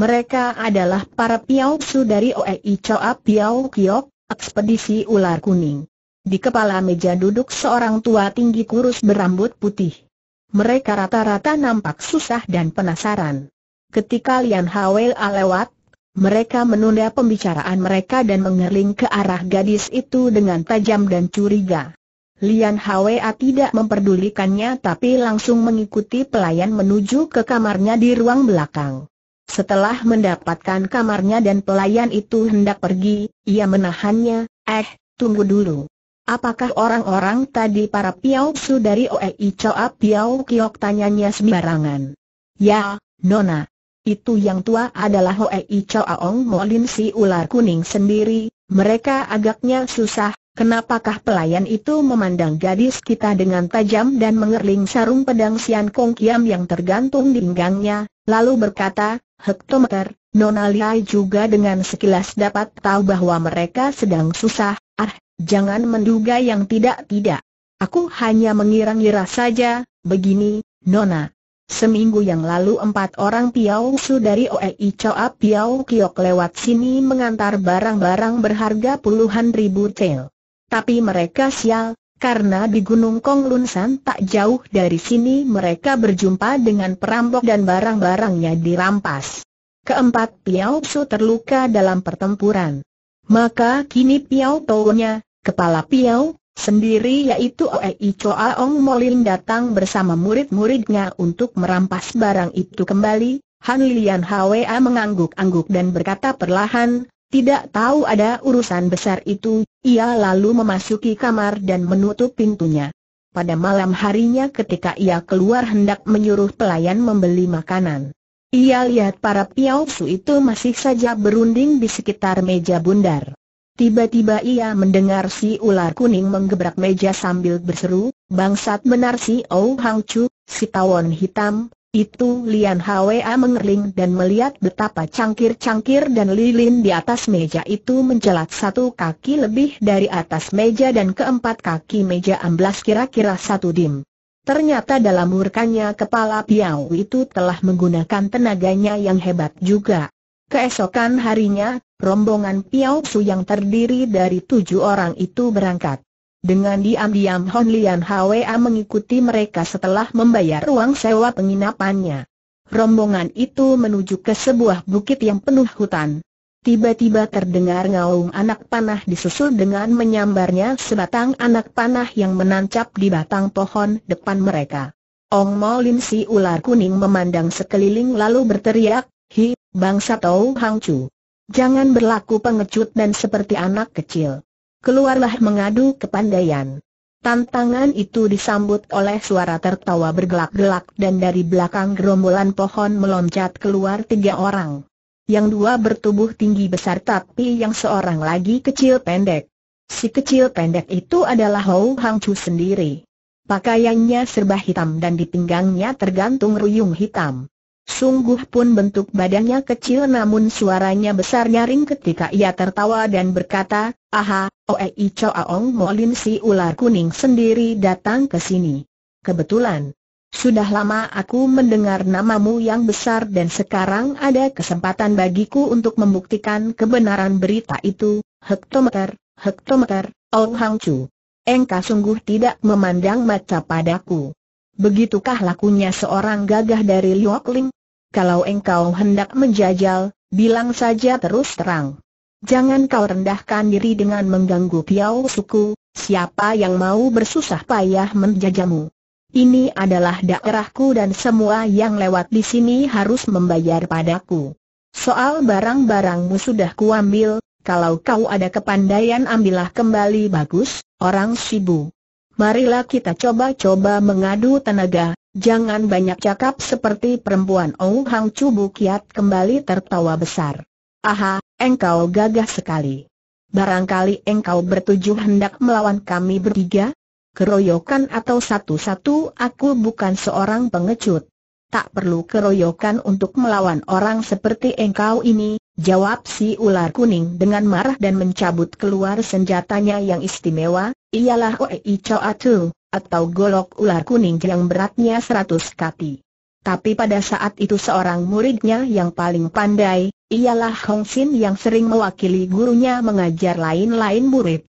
Mereka adalah para piau dari OEI Choa Piau Kiok, ekspedisi ular kuning. Di kepala meja duduk seorang tua tinggi kurus berambut putih. Mereka rata-rata nampak susah dan penasaran. Ketika Lian Hawel lewat, mereka menunda pembicaraan mereka dan mengerling ke arah gadis itu dengan tajam dan curiga. Lian Hwa tidak memperdulikannya tapi langsung mengikuti pelayan menuju ke kamarnya di ruang belakang. Setelah mendapatkan kamarnya dan pelayan itu hendak pergi, ia menahannya, eh, tunggu dulu. Apakah orang-orang tadi para Piao Su dari Oei Choa Piao Kiok tanyanya sembarangan? Ya, Nona. Itu yang tua adalah Oei Choa Ong Molin si ular kuning sendiri, mereka agaknya susah, Kenapakah pelayan itu memandang gadis kita dengan tajam dan mengerling sarung pedang Sian Kong Kiam yang tergantung di pinggangnya, lalu berkata, Hektometer, Nona Liai juga dengan sekilas dapat tahu bahwa mereka sedang susah, ah, Jangan menduga yang tidak-tidak. Aku hanya mengira-ngira saja, begini, Nona. Seminggu yang lalu empat orang Piau Su dari OEI Choa Piau Kiok lewat sini mengantar barang-barang berharga puluhan ribu tel. Tapi mereka sial, karena di Gunung Kong Lunsan tak jauh dari sini mereka berjumpa dengan perampok dan barang-barangnya dirampas. Keempat Piau Su terluka dalam pertempuran. Maka kini Piau taunya. Kepala Piau, sendiri yaitu Oei Choa Ong Molin datang bersama murid-muridnya untuk merampas barang itu kembali, Han Lian Hwa mengangguk-angguk dan berkata perlahan, tidak tahu ada urusan besar itu, ia lalu memasuki kamar dan menutup pintunya. Pada malam harinya ketika ia keluar hendak menyuruh pelayan membeli makanan. Ia lihat para piausu itu masih saja berunding di sekitar meja bundar. Tiba-tiba ia mendengar si ular kuning menggebrak meja sambil berseru, bangsat benar si Ou Hang Chu, si tawon hitam, itu Lian Hwa mengerling dan melihat betapa cangkir-cangkir dan lilin di atas meja itu menjelat satu kaki lebih dari atas meja dan keempat kaki meja amblas kira-kira satu dim. Ternyata dalam murkanya kepala Piau itu telah menggunakan tenaganya yang hebat juga. Keesokan harinya, rombongan Piao Su yang terdiri dari tujuh orang itu berangkat. Dengan diam-diam Hon Lian Hwa mengikuti mereka setelah membayar uang sewa penginapannya. Rombongan itu menuju ke sebuah bukit yang penuh hutan. Tiba-tiba terdengar ngaung anak panah disusul dengan menyambarnya sebatang anak panah yang menancap di batang pohon depan mereka. Ong Molin si ular kuning memandang sekeliling lalu berteriak, Hi, bangsa Tau Hang Chu. Jangan berlaku pengecut dan seperti anak kecil. Keluarlah mengadu kepandaian. Tantangan itu disambut oleh suara tertawa bergelak-gelak dan dari belakang gerombolan pohon meloncat keluar tiga orang. Yang dua bertubuh tinggi besar tapi yang seorang lagi kecil pendek. Si kecil pendek itu adalah Hou Hang Chu sendiri. Pakaiannya serba hitam dan di pinggangnya tergantung ruyung hitam. Sungguh pun bentuk badannya kecil namun suaranya besar nyaring ketika ia tertawa dan berkata, Aha, Oei Aung Molin si ular kuning sendiri datang ke sini. Kebetulan. Sudah lama aku mendengar namamu yang besar dan sekarang ada kesempatan bagiku untuk membuktikan kebenaran berita itu, hektometer, hektometer, Ong Hang Chu. Engkau sungguh tidak memandang mata padaku. Begitukah lakunya seorang gagah dari Liu Ling? kalau engkau hendak menjajal, bilang saja terus terang. Jangan kau rendahkan diri dengan mengganggu piau suku, siapa yang mau bersusah payah menjajamu. Ini adalah daerahku dan semua yang lewat di sini harus membayar padaku. Soal barang-barangmu sudah kuambil, kalau kau ada kepandaian ambillah kembali bagus, orang sibuk. Marilah kita coba-coba mengadu tenaga, Jangan banyak cakap seperti perempuan Oh Hang Cubu Kiat kembali tertawa besar. Aha, engkau gagah sekali. Barangkali engkau bertujuh hendak melawan kami bertiga? Keroyokan atau satu-satu aku bukan seorang pengecut. Tak perlu keroyokan untuk melawan orang seperti engkau ini, jawab si ular kuning dengan marah dan mencabut keluar senjatanya yang istimewa, ialah Oei Choatu atau golok ular kuning yang beratnya seratus kati. Tapi pada saat itu seorang muridnya yang paling pandai, ialah Hong Xin yang sering mewakili gurunya mengajar lain-lain murid.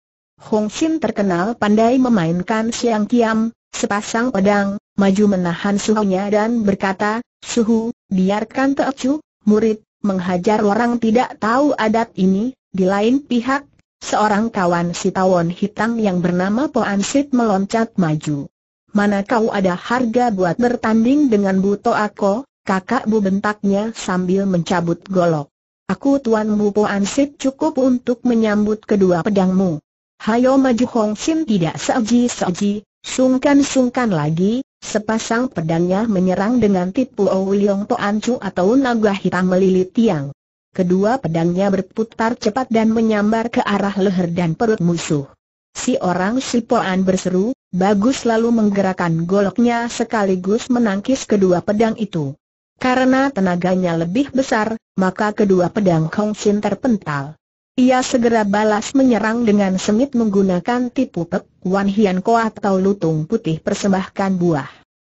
Hong Xin terkenal pandai memainkan siang kiam, sepasang pedang, maju menahan suhunya dan berkata, Suhu, biarkan Teocu, murid, menghajar orang tidak tahu adat ini, di lain pihak, Seorang kawan si tawon hitam yang bernama Poan Sit meloncat maju. Mana kau ada harga buat bertanding dengan Buto Ako, kakak bu bentaknya sambil mencabut golok. Aku tuanmu Poan Sit cukup untuk menyambut kedua pedangmu. Hayo maju Hong Sim tidak seji-seji, sungkan-sungkan lagi, sepasang pedangnya menyerang dengan tipu Ouliong Poan Chu atau naga hitam melilit tiang. Kedua pedangnya berputar cepat dan menyambar ke arah leher dan perut musuh. Si orang Sipoan berseru, Bagus lalu menggerakkan goloknya sekaligus menangkis kedua pedang itu. Karena tenaganya lebih besar, maka kedua pedang Kong Sin terpental. Ia segera balas menyerang dengan sengit menggunakan tipu pek Wan Hian Ko atau lutung putih persembahkan buah.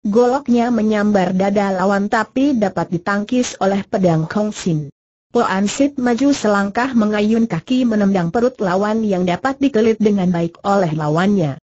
Goloknya menyambar dada lawan tapi dapat ditangkis oleh pedang Kong Sin. Poan Sit maju selangkah mengayun kaki menendang perut lawan yang dapat dikelit dengan baik oleh lawannya.